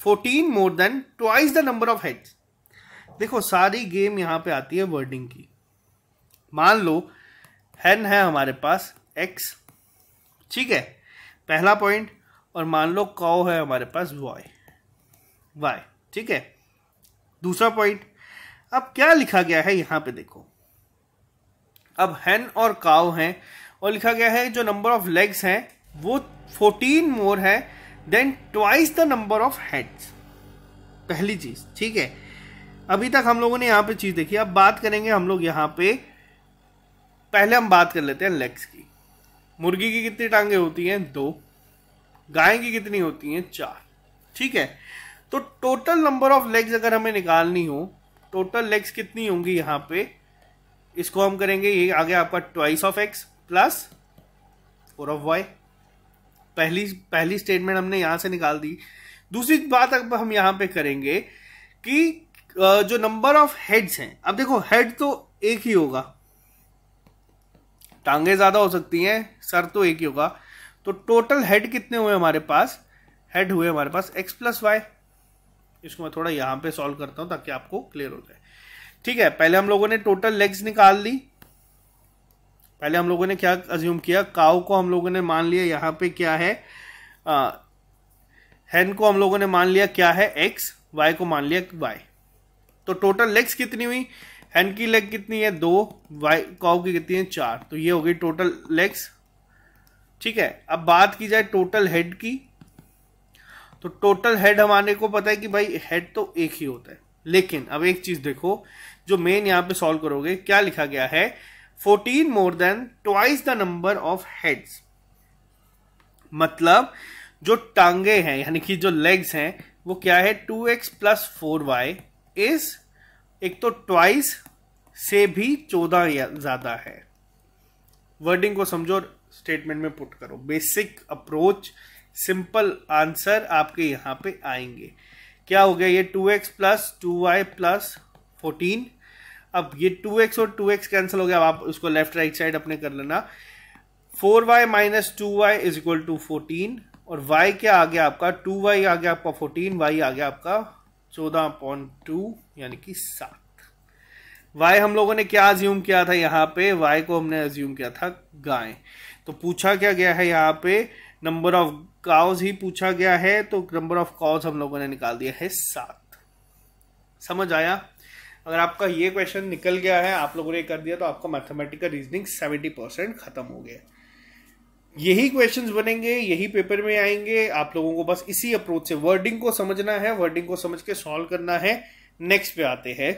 fourteen more than twice the number of heads देखो सारी गेम यहां पे आती है वर्डिंग की मान लो हैन है हमारे पास एक्स ठीक है पहला पॉइंट और मान लो कौ है हमारे पास वाई वाई ठीक है दूसरा पॉइंट अब क्या लिखा गया है यहां पे देखो अब हैन और काव हैं और लिखा गया है जो नंबर ऑफ लेग्स हैं वो फोर्टीन मोर है than twice the number of heads पहली चीज ठीक है अभी तक हम लोगों ने यहां पे चीज देखी अब बात करेंगे हम लोग यहां पे पहले हम बात कर लेते हैं लेग्स की मुर्गी की कितनी टांगे होती हैं दो गाय की कितनी होती हैं चार ठीक है तो टोटल नंबर ऑफ लेग्स अगर हमें निकालनी हो टोटल लेग्स कितनी होंगी यहाँ पे इसको हम करेंगे ये आगे आपका twice of x plus four of y पहली पहली स्टेटमेंट हमने यहां से निकाल दी दूसरी बात अब हम यहां पे करेंगे कि जो नंबर ऑफ हेड्स हैं अब देखो हेड तो एक ही होगा टांगे ज़्यादा हो सकती हैं सर तो एक ही होगा तो टोटल हेड कितने हुए हमारे पास हेड हुए हमारे पास एक्स प्लस वाई इसको मैं थोड़ा यहाँ पे सॉल्व करता हूँ ताकि आपको क्लियर हो जाए ठीक है पहले हम लोगों ने टोटल लेग्स निकाल ली पहले हम लोगों ने क्या अज्यूम किया काउ को हम लोगों ने मान लिया यहाँ पे क्या है आ, हैन को हम लोगों ने मान लिया क्या है एक्स वाई को मान लिया वाई तो टोटल लेग्स कितनी हुई एन की लेग कितनी है दो वाई काउ की कितनी है चार तो ये हो गई टोटल लेग्स ठीक है अब बात की जाए टोटल हेड की तो टोटल हेड हमारे को पता है कि भाई हेड तो एक ही होता है लेकिन अब एक चीज देखो जो मेन यहां पे सॉल्व करोगे क्या लिखा गया है 14 more than twice the number of heads मतलब जो टांगे हैं यानी कि जो लेग्स हैं वो क्या है 2x x plus four y is एक तो ट्वाइस से भी चौदह ज़्यादा है वर्डिंग को समझो स्टेटमेंट में पुट करो बेसिक अप्रोच सिंपल आंसर आपके यहां पे आएंगे क्या हो गया ये two x plus two y plus fourteen अब ये टू एक्स और टू एक्स कैंसिल हो गया अब आप उसको लेफ्ट राइट साइड अपने कर लेना four y minus two y is equal to fourteen और y क्या आ गया आपका टू वाई आ गया आपका फोर्टीन वाई आ गया आपका चौदह पॉइंट टू यानी कि सात वाई हम लोगों ने क्या अज्यूम किया था यहाँ पे वाई को हमने अज्यूम किया था गाय तो पूछा क्या गया है यहाँ पे नंबर ऑफ काउज ही पूछा गया है तो नंबर ऑफ काउज हम लोगों ने निकाल दिया है सात समझ आया अगर आपका ये क्वेश्चन निकल गया है आप लोगों ने कर दिया तो आपका मैथमेटिकल रीजनिंग सेवेंटी परसेंट खत्म हो गया यही क्वेश्चंस बनेंगे यही पेपर में आएंगे आप लोगों को बस इसी अप्रोच से वर्डिंग को समझना है वर्डिंग को समझ के सॉल्व करना है नेक्स्ट पे आते हैं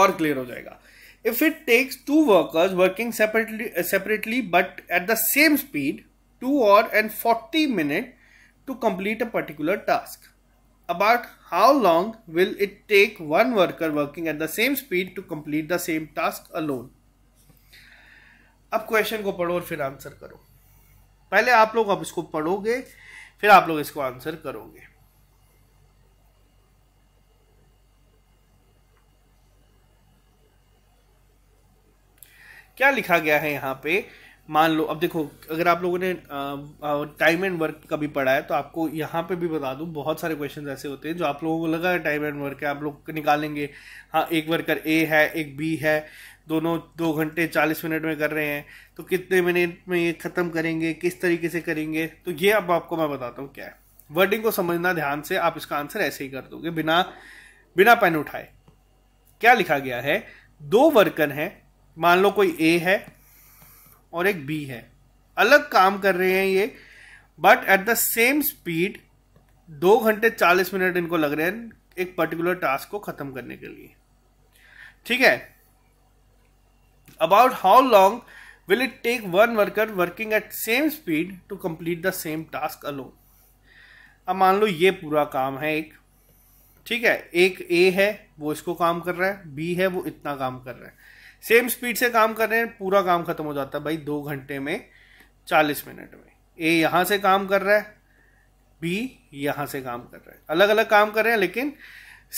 और क्लियर हो जाएगा if it takes two workers working separately separately but at the same speed two और and forty minute to complete a particular task about how long will it take one worker working at the same speed to complete the same task alone अब question को पढ़ो और फिर answer करो पहले आप लोग अब इसको पढ़ोगे फिर आप लोग इसको आंसर करोगे क्या लिखा गया है यहाँ पे मान लो अब देखो अगर आप लोगों ने टाइम एंड वर्क का भी पढ़ा है तो आपको यहाँ पे भी बता दूँ बहुत सारे क्वेश्चन ऐसे होते हैं जो आप लोगों को लगा है टाइम एंड वर्क है आप लोग निकालेंगे हाँ एक वर्कर ए है एक बी है दोनों दो घंटे चालीस मिनट में कर रहे हैं तो कितने मिनट में ये ख़त्म करेंगे किस तरीके से करेंगे तो ये अब आपको मैं बताता हूँ क्या है वर्डिंग को समझना ध्यान से आप इसका आंसर ऐसे ही कर दोगे बिना बिना पेन उठाए क्या लिखा गया है दो वर्कर हैं मान लो कोई ए है और एक बी है अलग काम कर रहे हैं ये but at the same speed दो घंटे चालीस मिनट इनको लग रहे हैं एक पर्टिकुलर टास्क को ख़त्म करने के लिए ठीक है about how long will it take one worker working at same speed to complete the same task alone अब मान लो ये पूरा काम है एक ठीक है एक ए है वो इसको काम कर रहा है बी है वो इतना काम कर रहा है सेम स्पीड से काम कर रहे हैं पूरा काम खत्म हो जाता है भाई दो घंटे में चालीस मिनट में ए यहाँ से काम कर रहा है बी यहाँ से काम कर रहा है अलग अलग काम कर रहे हैं लेकिन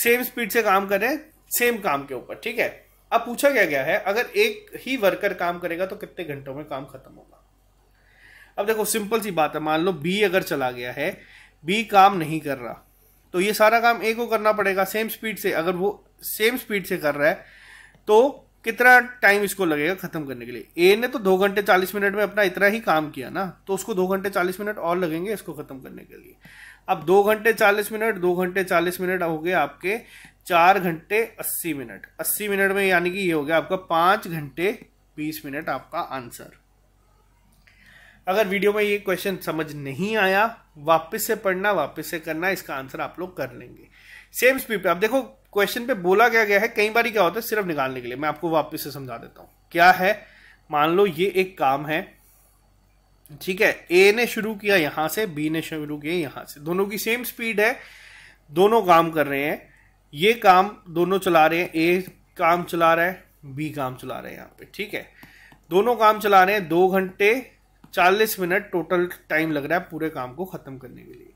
सेम स्पीड से काम कर रहे हैं सेम काम के ऊपर ठीक है अब पूछा क्या गया है अगर एक ही वर्कर काम करेगा तो कितने घंटों में काम खत्म होगा अब देखो सिंपल सी बात है मान लो बी अगर चला गया है बी काम नहीं कर रहा तो ये सारा काम ए को करना पड़ेगा सेम स्पीड से अगर वो सेम स्पीड से कर रहा है तो कितना टाइम इसको लगेगा खत्म करने के लिए ए ने तो दो घंटे चालीस मिनट में अपना इतना ही काम किया ना तो उसको दो घंटे चालीस मिनट और लगेंगे इसको खत्म करने के लिए अब दो घंटे चालीस मिनट दो घंटे चालीस मिनट हो गए आपके चार घंटे अस्सी मिनट अस्सी मिनट में यानी कि ये हो गया आपका पांच घंटे बीस मिनट आपका आंसर अगर वीडियो में ये क्वेश्चन समझ नहीं आया वापस से पढ़ना वापस से करना इसका आंसर आप लोग कर लेंगे सेम स्पीड पे आप देखो क्वेश्चन पे बोला क्या गया है कई बार क्या होता है सिर्फ निकालने के लिए मैं आपको वापस से समझा देता हूं क्या है मान लो ये एक काम है ठीक है ए ने शुरू किया यहां से बी ने शुरू किया यहां से दोनों की सेम स्पीड है दोनों काम कर रहे हैं ये काम दोनों चला रहे हैं ए काम चला रहा है बी काम चला रहे हैं यहाँ पे ठीक है दोनों काम चला रहे हैं दो घंटे चालीस मिनट टोटल टाइम लग रहा है पूरे काम को खत्म करने के लिए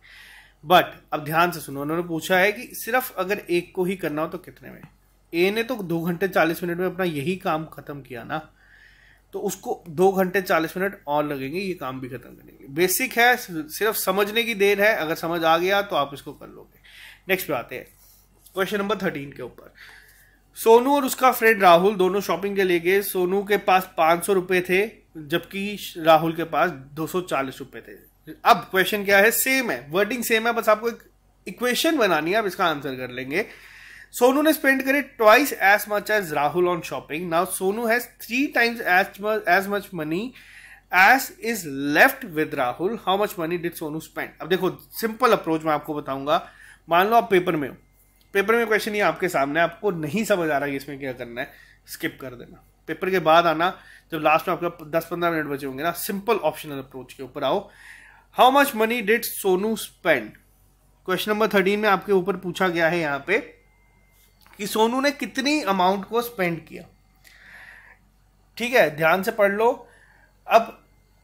बट अब ध्यान से सुनो उन्होंने पूछा है कि सिर्फ अगर एक को ही करना हो तो कितने में ए ने तो दो घंटे चालीस मिनट में अपना यही काम खत्म किया ना तो उसको दो घंटे चालीस मिनट और लगेंगे ये काम भी खत्म करने के लिए बेसिक है सिर्फ समझने की देर है अगर समझ आ गया तो आप इसको कर लोगे नेक्स्ट पे आते हैं क्वेश्चन नंबर थर्टीन के ऊपर सोनू और उसका फ्रेंड राहुल दोनों शॉपिंग के लिए गए सोनू के पास पाँच सौ रुपये थे जबकि राहुल के पास दो सौ चालीस रुपये थे अब क्वेश्चन क्या है सेम है वर्डिंग सेम है बस आपको एक इक्वेशन बनानी है आप इसका आंसर कर लेंगे सोनू ने स्पेंड करे twice as much as Rahul on shopping now Sonu has three times as much money as is left with Rahul how much money did Sonu spend अब देखो सिंपल अप्रोच मैं आपको बताऊंगा मान लो आप पेपर में हो पेपर में क्वेश्चन ये आपके सामने आपको नहीं समझ आ रहा है इसमें क्या करना है स्किप कर देना पेपर के बाद आना जब लास्ट में आपका दस पंद्रह मिनट बचे होंगे ना सिंपल ऑप्शनल अप्रोच के ऊपर आओ how much money did Sonu spend question number thirteen में आपके ऊपर पूछा गया है यहाँ पे कि सोनू ने कितनी अमाउंट को स्पेंड किया ठीक है ध्यान से पढ़ लो अब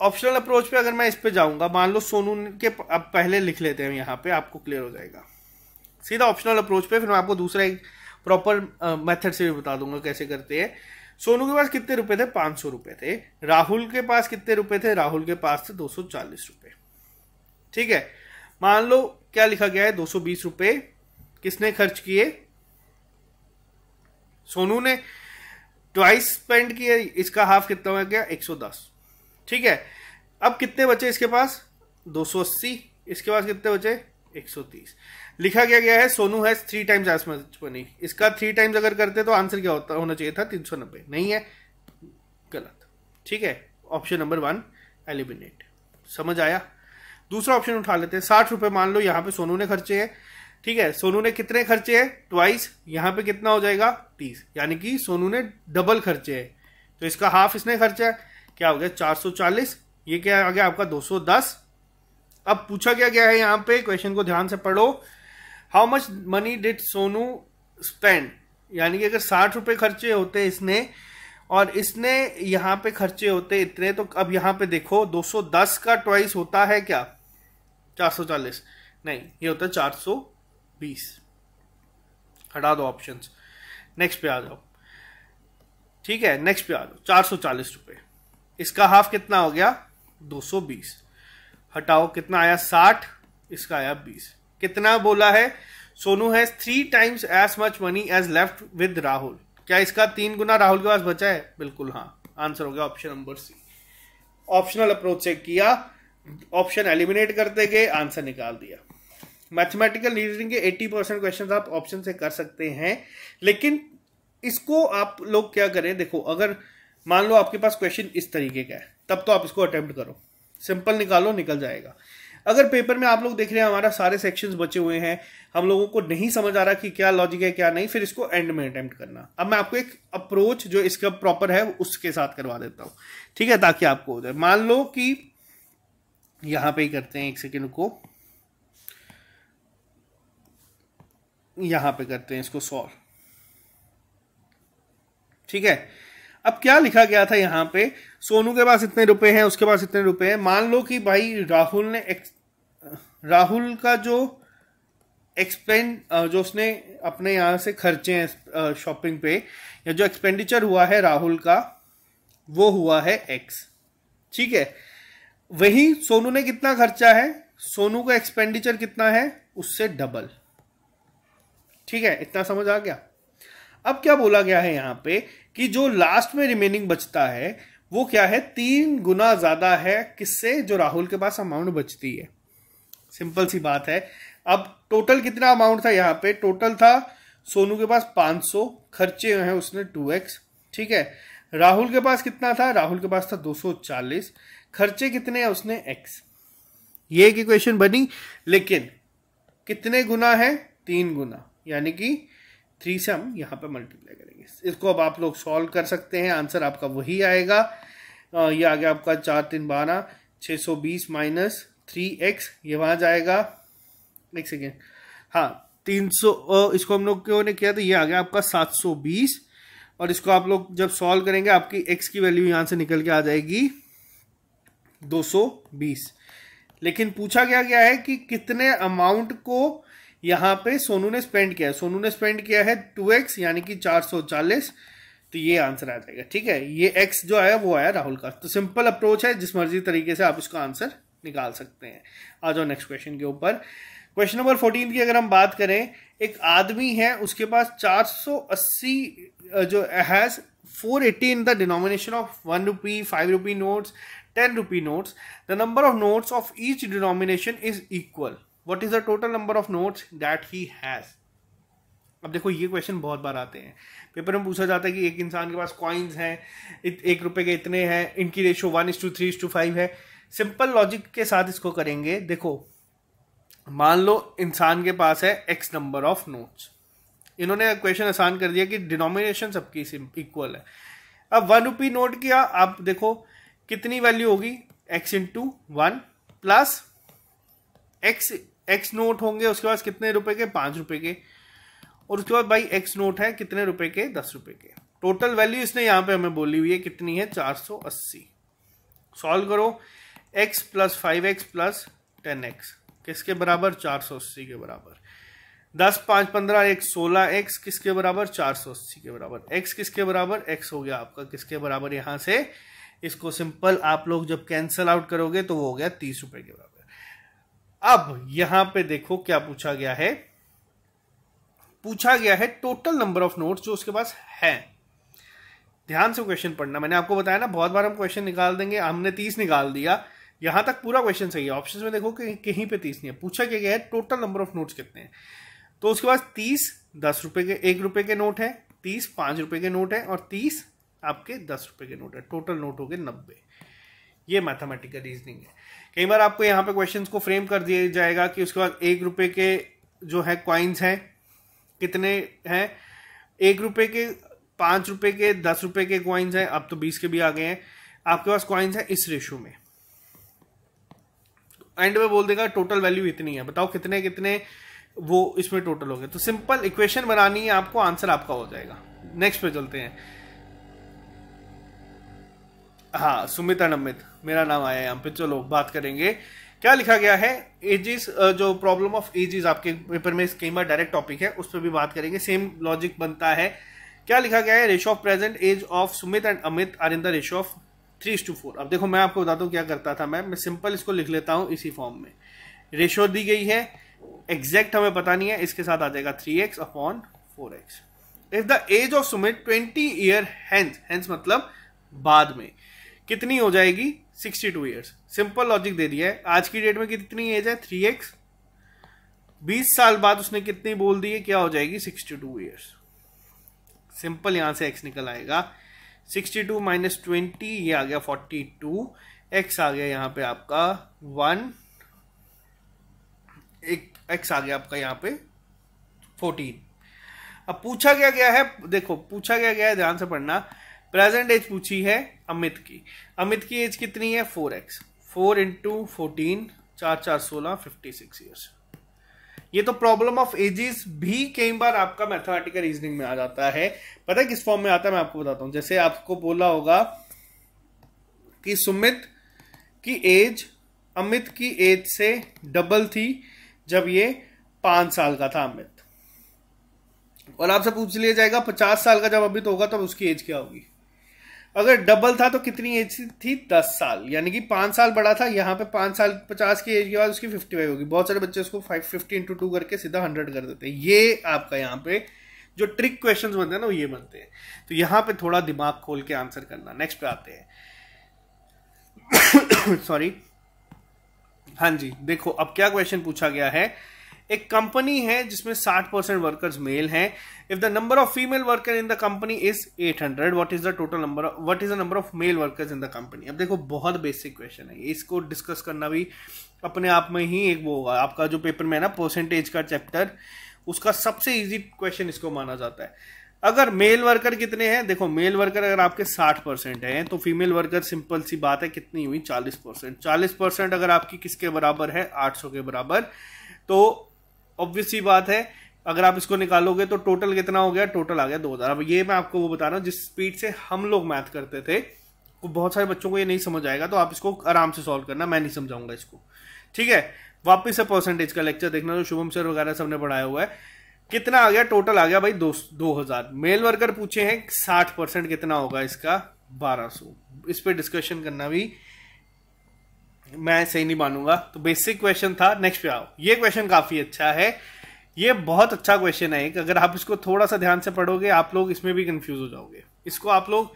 ऑप्शनल अप्रोच पे अगर मैं इस पे जाऊंगा मान लो सोनू के अब पहले लिख लेते हैं यहाँ पे आपको क्लियर हो जाएगा सीधा ऑप्शनल अप्रोच पे फिर मैं आपको दूसरा एक प्रॉपर मेथड से भी बता दूंगा कैसे करते हैं सोनू के पास कितने रुपए थे पांच सौ रुपए थे राहुल के पास कितने रुपए थे राहुल के पास थे दो सौ चालीस रुपए ठीक है मान लो क्या लिखा गया है दो सौ बीस रुपए किसने खर्च किए सोनू ने ट्वाइस स्पेंड किया इसका हाफ कितना हो गया 110 ठीक है अब कितने बचे इसके पास 280 इसके पास कितने बचे 130 लिखा क्या गया है Sonu has three times as much money इसका थ्री टाइम्स अगर करते तो आंसर क्या होता होना चाहिए था 390 नहीं है गलत ठीक है ऑप्शन नंबर वन एलिमिनेट समझ आया दूसरा ऑप्शन उठा लेते हैं साठ रुपये मान लो यहाँ पे सोनू ने खर्चे हैं ठीक है सोनू ने कितने खर्चे हैं ट्वाइस यहाँ पे कितना हो जाएगा तीस यानी कि सोनू ने डबल खर्चे हैं तो इसका हाफ इसने खर्चा है क्या हो गया चार सौ चालीस ये क्या आ गया आपका दो सौ दस अब पूछा क्या गया है यहाँ पे क्वेश्चन को ध्यान से पढ़ो how much money did Sonu spend यानी कि अगर साठ रुपये खर्चे होते इसने और इसने यहाँ पे खर्चे होते इतने तो अब यहाँ पे देखो 210 का ट्वाइस होता है क्या 440 नहीं ये होता है चार बीस हटा दो ऑप्शन नेक्स्ट पे आ जाओ ठीक है नेक्स्ट पे आ जाओ चार सौ चालीस रुपये इसका हाफ कितना हो गया दो सौ बीस हटाओ कितना आया साठ इसका आया बीस कितना बोला है Sonu has three times as much money as left with Rahul क्या इसका तीन गुना राहुल के पास बचा है बिल्कुल हाँ आंसर हो गया option number C optional approach से किया ऑप्शन एलिमिनेट करते गए आंसर निकाल दिया मैथमेटिकल रीजनिंग के 80 परसेंट क्वेश्चन आप ऑप्शन से कर सकते हैं लेकिन इसको आप लोग क्या करें देखो अगर मान लो आपके पास क्वेश्चन इस तरीके का है तब तो आप इसको अटेम्प्ट करो सिंपल निकालो निकल जाएगा अगर पेपर में आप लोग देख रहे हैं हमारा सारे सेक्शंस बचे हुए हैं हम लोगों को नहीं समझ आ रहा कि क्या लॉजिक है क्या नहीं फिर इसको एंड में अटेम्प्ट करना अब मैं आपको एक अप्रोच जो इसका प्रॉपर है उसके साथ करवा देता हूँ ठीक है ताकि आपको मान लो कि यहाँ पे ही करते हैं एक सेकेंड को यहां पे करते हैं इसको सॉल्व ठीक है अब क्या लिखा गया था यहां पे सोनू के पास इतने रुपए हैं उसके पास इतने रुपए हैं मान लो कि भाई राहुल ने एक, राहुल का जो एक्सपेंड जो उसने अपने यहां से खर्चे हैं शॉपिंग पे या जो एक्सपेंडिचर हुआ है राहुल का वो हुआ है एक्स ठीक है वही सोनू ने कितना खर्चा है सोनू का एक्सपेंडिचर कितना है उससे डबल ठीक है इतना समझ आ गया अब क्या बोला गया है यहाँ पे कि जो लास्ट में रिमेनिंग बचता है वो क्या है तीन गुना ज्यादा है किससे जो राहुल के पास अमाउंट बचती है सिंपल सी बात है अब टोटल कितना अमाउंट था यहाँ पे टोटल था सोनू के पास 500 खर्चे हैं उसने 2x ठीक है राहुल के पास कितना था राहुल के पास था 240 खर्चे कितने हैं उसने x ये एक इक्वेशन बनी लेकिन कितने गुना है तीन गुना यानी कि थ्री से हम यहाँ पर मल्टीप्लाई करेंगे इसको अब आप लोग सॉल्व कर सकते हैं आंसर आपका वही आएगा ये आ गया आपका चार तीन बारह छः सौ बीस माइनस थ्री एक्स ये वहाँ जाएगा एक सेकेंड हाँ तीन सौ इसको हम लोग क्यों ने किया तो ये आ गया आपका सात सौ बीस और इसको आप लोग जब सॉल्व करेंगे आपकी एक्स की वैल्यू यहाँ से निकल के आ जाएगी दो सौ बीस लेकिन पूछा गया क्या है कि कितने अमाउंट को यहाँ पे सोनू ने स्पेंड किया है सोनू ने स्पेंड किया है टू एक्स यानी कि चार सौ चालीस तो ये आंसर आ जाएगा ठीक है ये एक्स जो आया वो आया राहुल का तो सिंपल अप्रोच है जिस मर्जी तरीके से आप इसका आंसर निकाल सकते हैं आ जाओ नेक्स्ट क्वेश्चन के ऊपर क्वेश्चन नंबर फोर्टीन की अगर हम बात करें एक आदमी है उसके पास 480 जो has 480 in the denomination of one rupee five rupee notes ten rupee notes the number of notes of each denomination is equal what is the total number of notes that he has अब देखो ये question बहुत बार आते हैं paper में पूछा जाता है कि एक इंसान के पास कॉइन्स हैं एक रुपए के इतने हैं इनकी ratio one is to three is to five है सिंपल लॉजिक के साथ इसको करेंगे देखो मान लो इंसान के पास है एक्स नंबर ऑफ नोट्स इन्होंने क्वेश्चन आसान कर दिया कि डिनोमिनेशन सबकी इक्वल है अब वन रुपी नोट किया आप देखो कितनी वैल्यू होगी x into one plus x x note होंगे उसके पास कितने रुपए के पांच रुपए के और उसके बाद भाई एक्स नोट है कितने रुपए के दस रुपए के टोटल वैल्यू इसने यहां पे हमें बोली हुई है कितनी है चार सौ अस्सी सॉल्व करो x plus five x plus ten x किसके बराबर चार सौ अस्सी के बराबर दस पांच पंद्रह एक सोलह एक्स किसके बराबर चार सौ अस्सी के बराबर एक्स किसके बराबर एक्स हो गया आपका किसके बराबर यहां से इसको सिंपल आप लोग जब कैंसल आउट करोगे तो वो हो गया तीस रुपए के बराबर अब यहां पे देखो क्या पूछा गया है पूछा गया है टोटल नंबर ऑफ नोट्स जो उसके पास है ध्यान से क्वेश्चन पढ़ना मैंने आपको बताया ना बहुत बार हम क्वेश्चन निकाल देंगे हमने तीस निकाल दिया यहां तक पूरा क्वेश्चन सही है ऑप्शन में देखो कि कहीं पे तीस नहीं है पूछा क्या गया है टोटल नंबर ऑफ नोट्स कितने हैं तो उसके पास तीस दस रुपए के एक रुपए के नोट है तीस पांच रुपए के नोट है और तीस आपके दस रुपए के नोट है टोटल नोट हो गए नब्बे ये मैथमेटिकल रीजनिंग है कई बार आपको यहाँ पे क्वेश्चन को फ्रेम कर दिया जाएगा कि उसके बाद एक रुपये के जो है कॉइन्स हैं कितने हैं एक रुपये के पाँच रुपये के दस रुपये के कॉइन्स हैं अब तो बीस के भी आ गए हैं आपके पास कॉइन्स हैं इस रेशो में एंड में बोल देगा टोटल वैल्यू इतनी है बताओ कितने कितने वो इसमें टोटल हो गए तो सिंपल इक्वेशन बनानी है आपको आंसर आपका हो जाएगा नेक्स्ट पे चलते हैं हाँ सुमित एंड अमित मेरा नाम आया यहाँ पे चलो बात करेंगे क्या लिखा गया है एजिस जो प्रॉब्लम ऑफ एजिस आपके पेपर में स्कीमा डायरेक्ट टॉपिक है उस पर भी बात करेंगे सेम लॉजिक बनता है क्या लिखा गया है ratio of present age of Sumit and Amit are in the ratio of three to four अब देखो मैं आपको बताता हूँ क्या करता था मैं मैं सिंपल इसको लिख लेता हूँ इसी फॉर्म में रेशो दी गई है एग्जैक्ट हमें पता नहीं है इसके साथ आ जाएगा three x upon four x if the age of Sumit twenty year hence hence मतलब बाद में कितनी हो जाएगी sixty two years simple logic दे दिया है आज की डेट में कितनी एज है थ्री एक्स बीस साल बाद उसने कितनी बोल दी है क्या हो जाएगी सिक्सटी टू ईयर्स सिंपल यहां से एक्स निकल आएगा सिक्सटी टू माइनस ट्वेंटी ये आ गया फोर्टी टू एक्स आ गया यहां पे आपका वन एक एक्स आ गया आपका यहाँ पे फोर्टीन अब पूछा क्या गया है देखो पूछा क्या गया है ध्यान से पढ़ना प्रेजेंट एज पूछी है अमित की अमित की एज कितनी है four x four into fourteen चार चार सोलह फिफ्टी सिक्स ईयर्स ये तो प्रॉब्लम ऑफ एजेस भी कई बार आपका मैथमेटिकल रीजनिंग में आ जाता है पता है किस फॉर्म में आता है मैं आपको बताता हूं जैसे आपको बोला होगा कि सुमित की एज अमित की एज से डबल थी जब ये पांच साल का था अमित और आपसे पूछ लिया जाएगा पचास साल का जब अमित होगा तब तो उसकी एज क्या होगी अगर डबल था तो कितनी एज थी दस साल यानी कि पाँच साल बड़ा था यहाँ पे पाँच साल पचास की एज के बाद उसकी फिफ्टी फाइव होगी बहुत सारे बच्चे उसको फाइव फिफ्टी इंटू टू करके सीधा हंड्रेड कर देते हैं ये आपका यहाँ पे जो ट्रिक क्वेश्चंस बनते हैं ना वो ये बनते हैं तो यहाँ पे थोड़ा दिमाग खोल के आंसर करना नेक्स्ट पे आते हैं सॉरी हाँ जी देखो अब क्या क्वेश्चन पूछा गया है एक कंपनी है जिसमें 60 परसेंट वर्कर्स मेल हैं if the number of female worker in the company is 800 hundred what is the total number what is the number of male workers in the company अब देखो बहुत बेसिक क्वेश्चन है इसको discuss करना भी अपने आप में ही एक वो होगा आपका जो पेपर में है ना परसेंटेज का चैप्टर उसका सबसे ईजी क्वेश्चन इसको माना जाता है अगर मेल वर्कर कितने हैं देखो मेल वर्कर अगर आपके 60 परसेंट हैं तो फीमेल वर्कर सिंपल सी बात है कितनी हुई 40 परसेंट चालीस परसेंट अगर आपकी किसके बराबर है 800 के बराबर तो ऑब्वियस बात है अगर आप इसको निकालोगे तो टोटल कितना हो गया टोटल आ गया दो हज़ार अब ये मैं आपको वो बता रहा हूँ जिस स्पीड से हम लोग मैथ करते थे बहुत सारे बच्चों को ये नहीं समझ आएगा तो आप इसको आराम से सॉल्व करना मैं नहीं समझाऊंगा इसको ठीक है वापस से परसेंटेज का लेक्चर देखना जो शुभम सर वगैरह सबने पढ़ाया हुआ है कितना आ गया टोटल आ गया भाई दो दो हजार मेल वर्कर पूछे हैं साठ परसेंट कितना होगा इसका बारह सौ इस पर डिस्कशन करना भी मैं सही नहीं मानूंगा तो बेसिक क्वेश्चन था नेक्स्ट पे आओ ये क्वेश्चन काफ़ी अच्छा है ये बहुत अच्छा क्वेश्चन है कि अगर आप इसको थोड़ा सा ध्यान से पढ़ोगे आप लोग इसमें भी कंफ्यूज हो जाओगे इसको आप लोग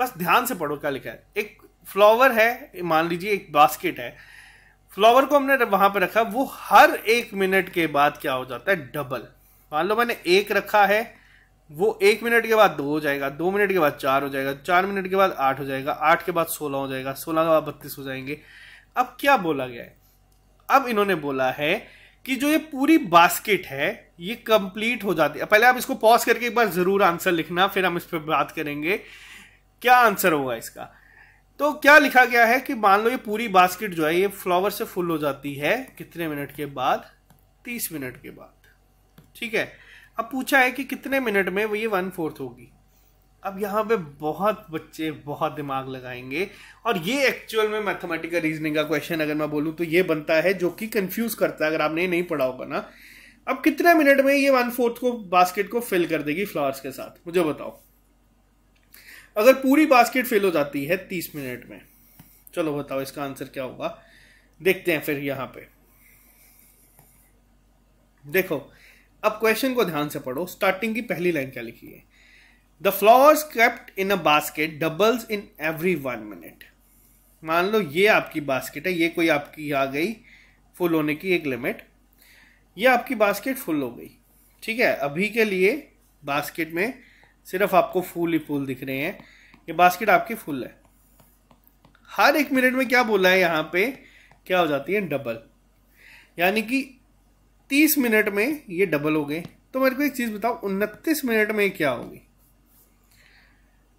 बस ध्यान से पढ़ो क्या लिखा है एक फ्लावर है मान लीजिए एक बास्केट है फ्लावर को हमने वहां पर रखा वो हर एक मिनट के बाद क्या हो जाता है डबल मान लो मैंने एक रखा है वो एक मिनट के बाद दो हो जाएगा दो मिनट के बाद चार हो जाएगा चार मिनट के बाद आठ हो जाएगा आठ के बाद सोलह हो जाएगा सोलह के बाद बत्तीस हो जाएंगे अब क्या बोला गया है अब इन्होंने बोला है कि जो ये पूरी बास्केट है ये कंप्लीट हो जाती है पहले आप इसको पॉज करके एक बार ज़रूर आंसर लिखना फिर हम इस पर बात करेंगे क्या आंसर होगा इसका तो क्या लिखा गया है कि मान लो ये पूरी बास्केट जो है ये फ्लावर से फुल हो जाती है कितने मिनट के बाद तीस मिनट के बाद ठीक है अब पूछा है कि कितने मिनट में वो ये वन फोर्थ होगी अब यहाँ पे बहुत बच्चे बहुत दिमाग लगाएंगे और ये एक्चुअल में मैथमेटिकल रीजनिंग का क्वेश्चन अगर मैं बोलूँ तो ये बनता है जो कि कंफ्यूज करता है अगर आपने नहीं पढ़ा होगा ना अब कितने मिनट में ये वन फोर्थ को बास्केट को फिल कर देगी फ्लावर्स के साथ मुझे बताओ अगर पूरी बास्केट फिल हो जाती है तीस मिनट में चलो बताओ इसका आंसर क्या होगा देखते हैं फिर यहां पे देखो अब क्वेश्चन को ध्यान से पढ़ो स्टार्टिंग की पहली लाइन क्या लिखी है the flowers kept in a basket doubles in every one minute मान लो ये आपकी बास्केट है ये कोई आपकी आ गई फुल होने की एक लिमिट ये आपकी बास्केट फुल हो गई ठीक है अभी के लिए बास्केट में सिर्फ आपको फूल ही फूल दिख रहे हैं ये बास्केट आपकी फुल है हर एक मिनट में क्या बोला है यहाँ पे क्या हो जाती है डबल यानी कि तीस मिनट में ये डबल हो गए तो मेरे को एक चीज़ बताओ उनतीस मिनट में क्या होगी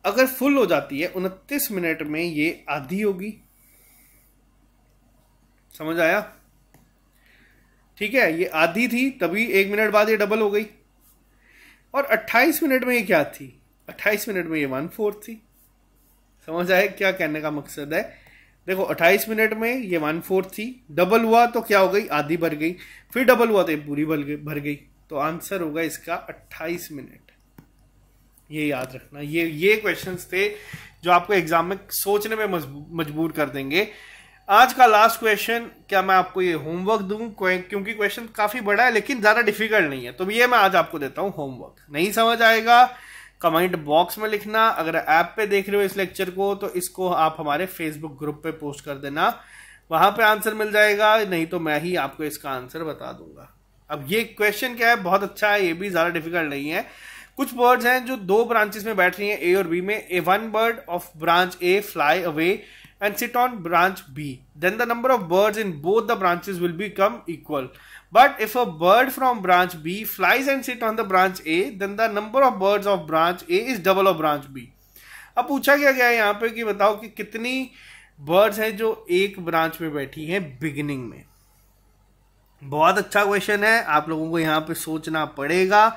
अगर फुल हो जाती है उनतीस मिनट में ये आधी होगी समझ आया ठीक है ये आधी थी तभी एक मिनट बाद ये डबल हो गई और 28 मिनट में ये क्या थी 28 मिनट में ये वन फोर्थ थी समझ आए क्या कहने का मकसद है देखो 28 मिनट में ये वन फोर्थ थी डबल हुआ तो क्या हो गई आधी भर गई फिर डबल हुआ तो ये पूरी भर गई भर गई तो आंसर होगा इसका 28 मिनट ये याद रखना ये ये क्वेश्चंस थे जो आपको एग्जाम में सोचने में मजबूर कर देंगे आज का लास्ट क्वेश्चन क्या मैं आपको ये होमवर्क दू क्योंकि क्वेश्चन काफ़ी बड़ा है लेकिन ज़्यादा डिफिकल्ट नहीं है तो ये मैं आज आपको देता हूँ होमवर्क नहीं समझ आएगा कमेंट बॉक्स में लिखना अगर ऐप पे देख रहे हो इस लेक्चर को तो इसको आप हमारे फेसबुक ग्रुप पे पोस्ट कर देना वहाँ पे आंसर मिल जाएगा नहीं तो मैं ही आपको इसका आंसर बता दूंगा अब ये क्वेश्चन क्या है बहुत अच्छा है ये भी ज़्यादा डिफिकल्ट नहीं है कुछ बर्ड्स हैं जो दो ब्रांचेस में बैठ रही हैं ए और बी में a one bird of branch A fly away and sit on branch B then the number of birds in both the branches will become equal but if a bird from branch B flies and sit on the branch A then the number of birds of branch A is double of branch B अब पूछा क्या गया है यहाँ पर कि बताओ कि कितनी बर्ड्स हैं जो एक ब्रांच में बैठी हैं बिगिनिंग में बहुत अच्छा क्वेश्चन है आप लोगों को यहाँ पे सोचना पड़ेगा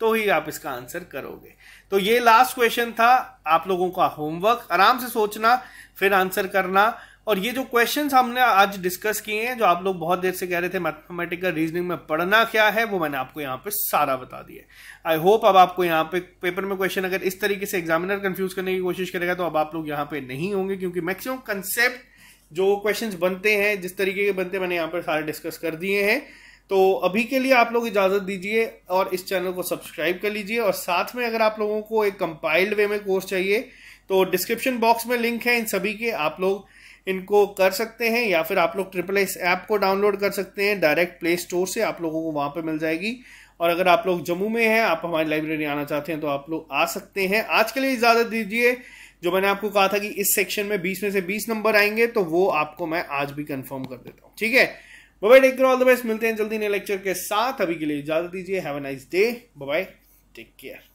तो ही आप इसका आंसर करोगे तो ये लास्ट क्वेश्चन था आप लोगों का होमवर्क आराम से सोचना फिर आंसर करना और ये जो क्वेश्चन हमने आज डिस्कस किए हैं जो आप लोग बहुत देर से कह रहे थे मैथमेटिकल रीजनिंग में पढ़ना क्या है वो मैंने आपको यहाँ पे सारा बता दिया आई होप अब आपको यहाँ पे पेपर में क्वेश्चन अगर इस तरीके से एग्जामिनर कंफ्यूज करने की कोशिश करेगा तो अब आप लोग यहाँ पे नहीं होंगे क्योंकि मैक्सिमम कंसेप्ट जो क्वेश्चन बनते हैं जिस तरीके के बनते हैं मैंने यहाँ पर सारे डिस्कस कर दिए हैं तो अभी के लिए आप लोग इजाज़त दीजिए और इस चैनल को सब्सक्राइब कर लीजिए और साथ में अगर आप लोगों को एक कंपाइल्ड वे में कोर्स चाहिए तो डिस्क्रिप्शन बॉक्स में लिंक है इन सभी के आप लोग इनको कर सकते हैं या फिर आप लोग ट्रिपल एस ऐप को डाउनलोड कर सकते हैं डायरेक्ट प्ले स्टोर से आप लोगों को वहाँ पर मिल जाएगी और अगर आप लोग जम्मू में हैं आप हमारी लाइब्रेरी आना चाहते हैं तो आप लोग आ सकते हैं आज के लिए इजाज़त दीजिए जो मैंने आपको कहा था कि इस सेक्शन में 20 में से 20 नंबर आएंगे तो वो आपको मैं आज भी कंफर्म कर देता हूँ ठीक है bye take care all the best मिलते हैं जल्दी नए लेक्चर के साथ अभी के लिए इजाजत दीजिए have a nice day bye take care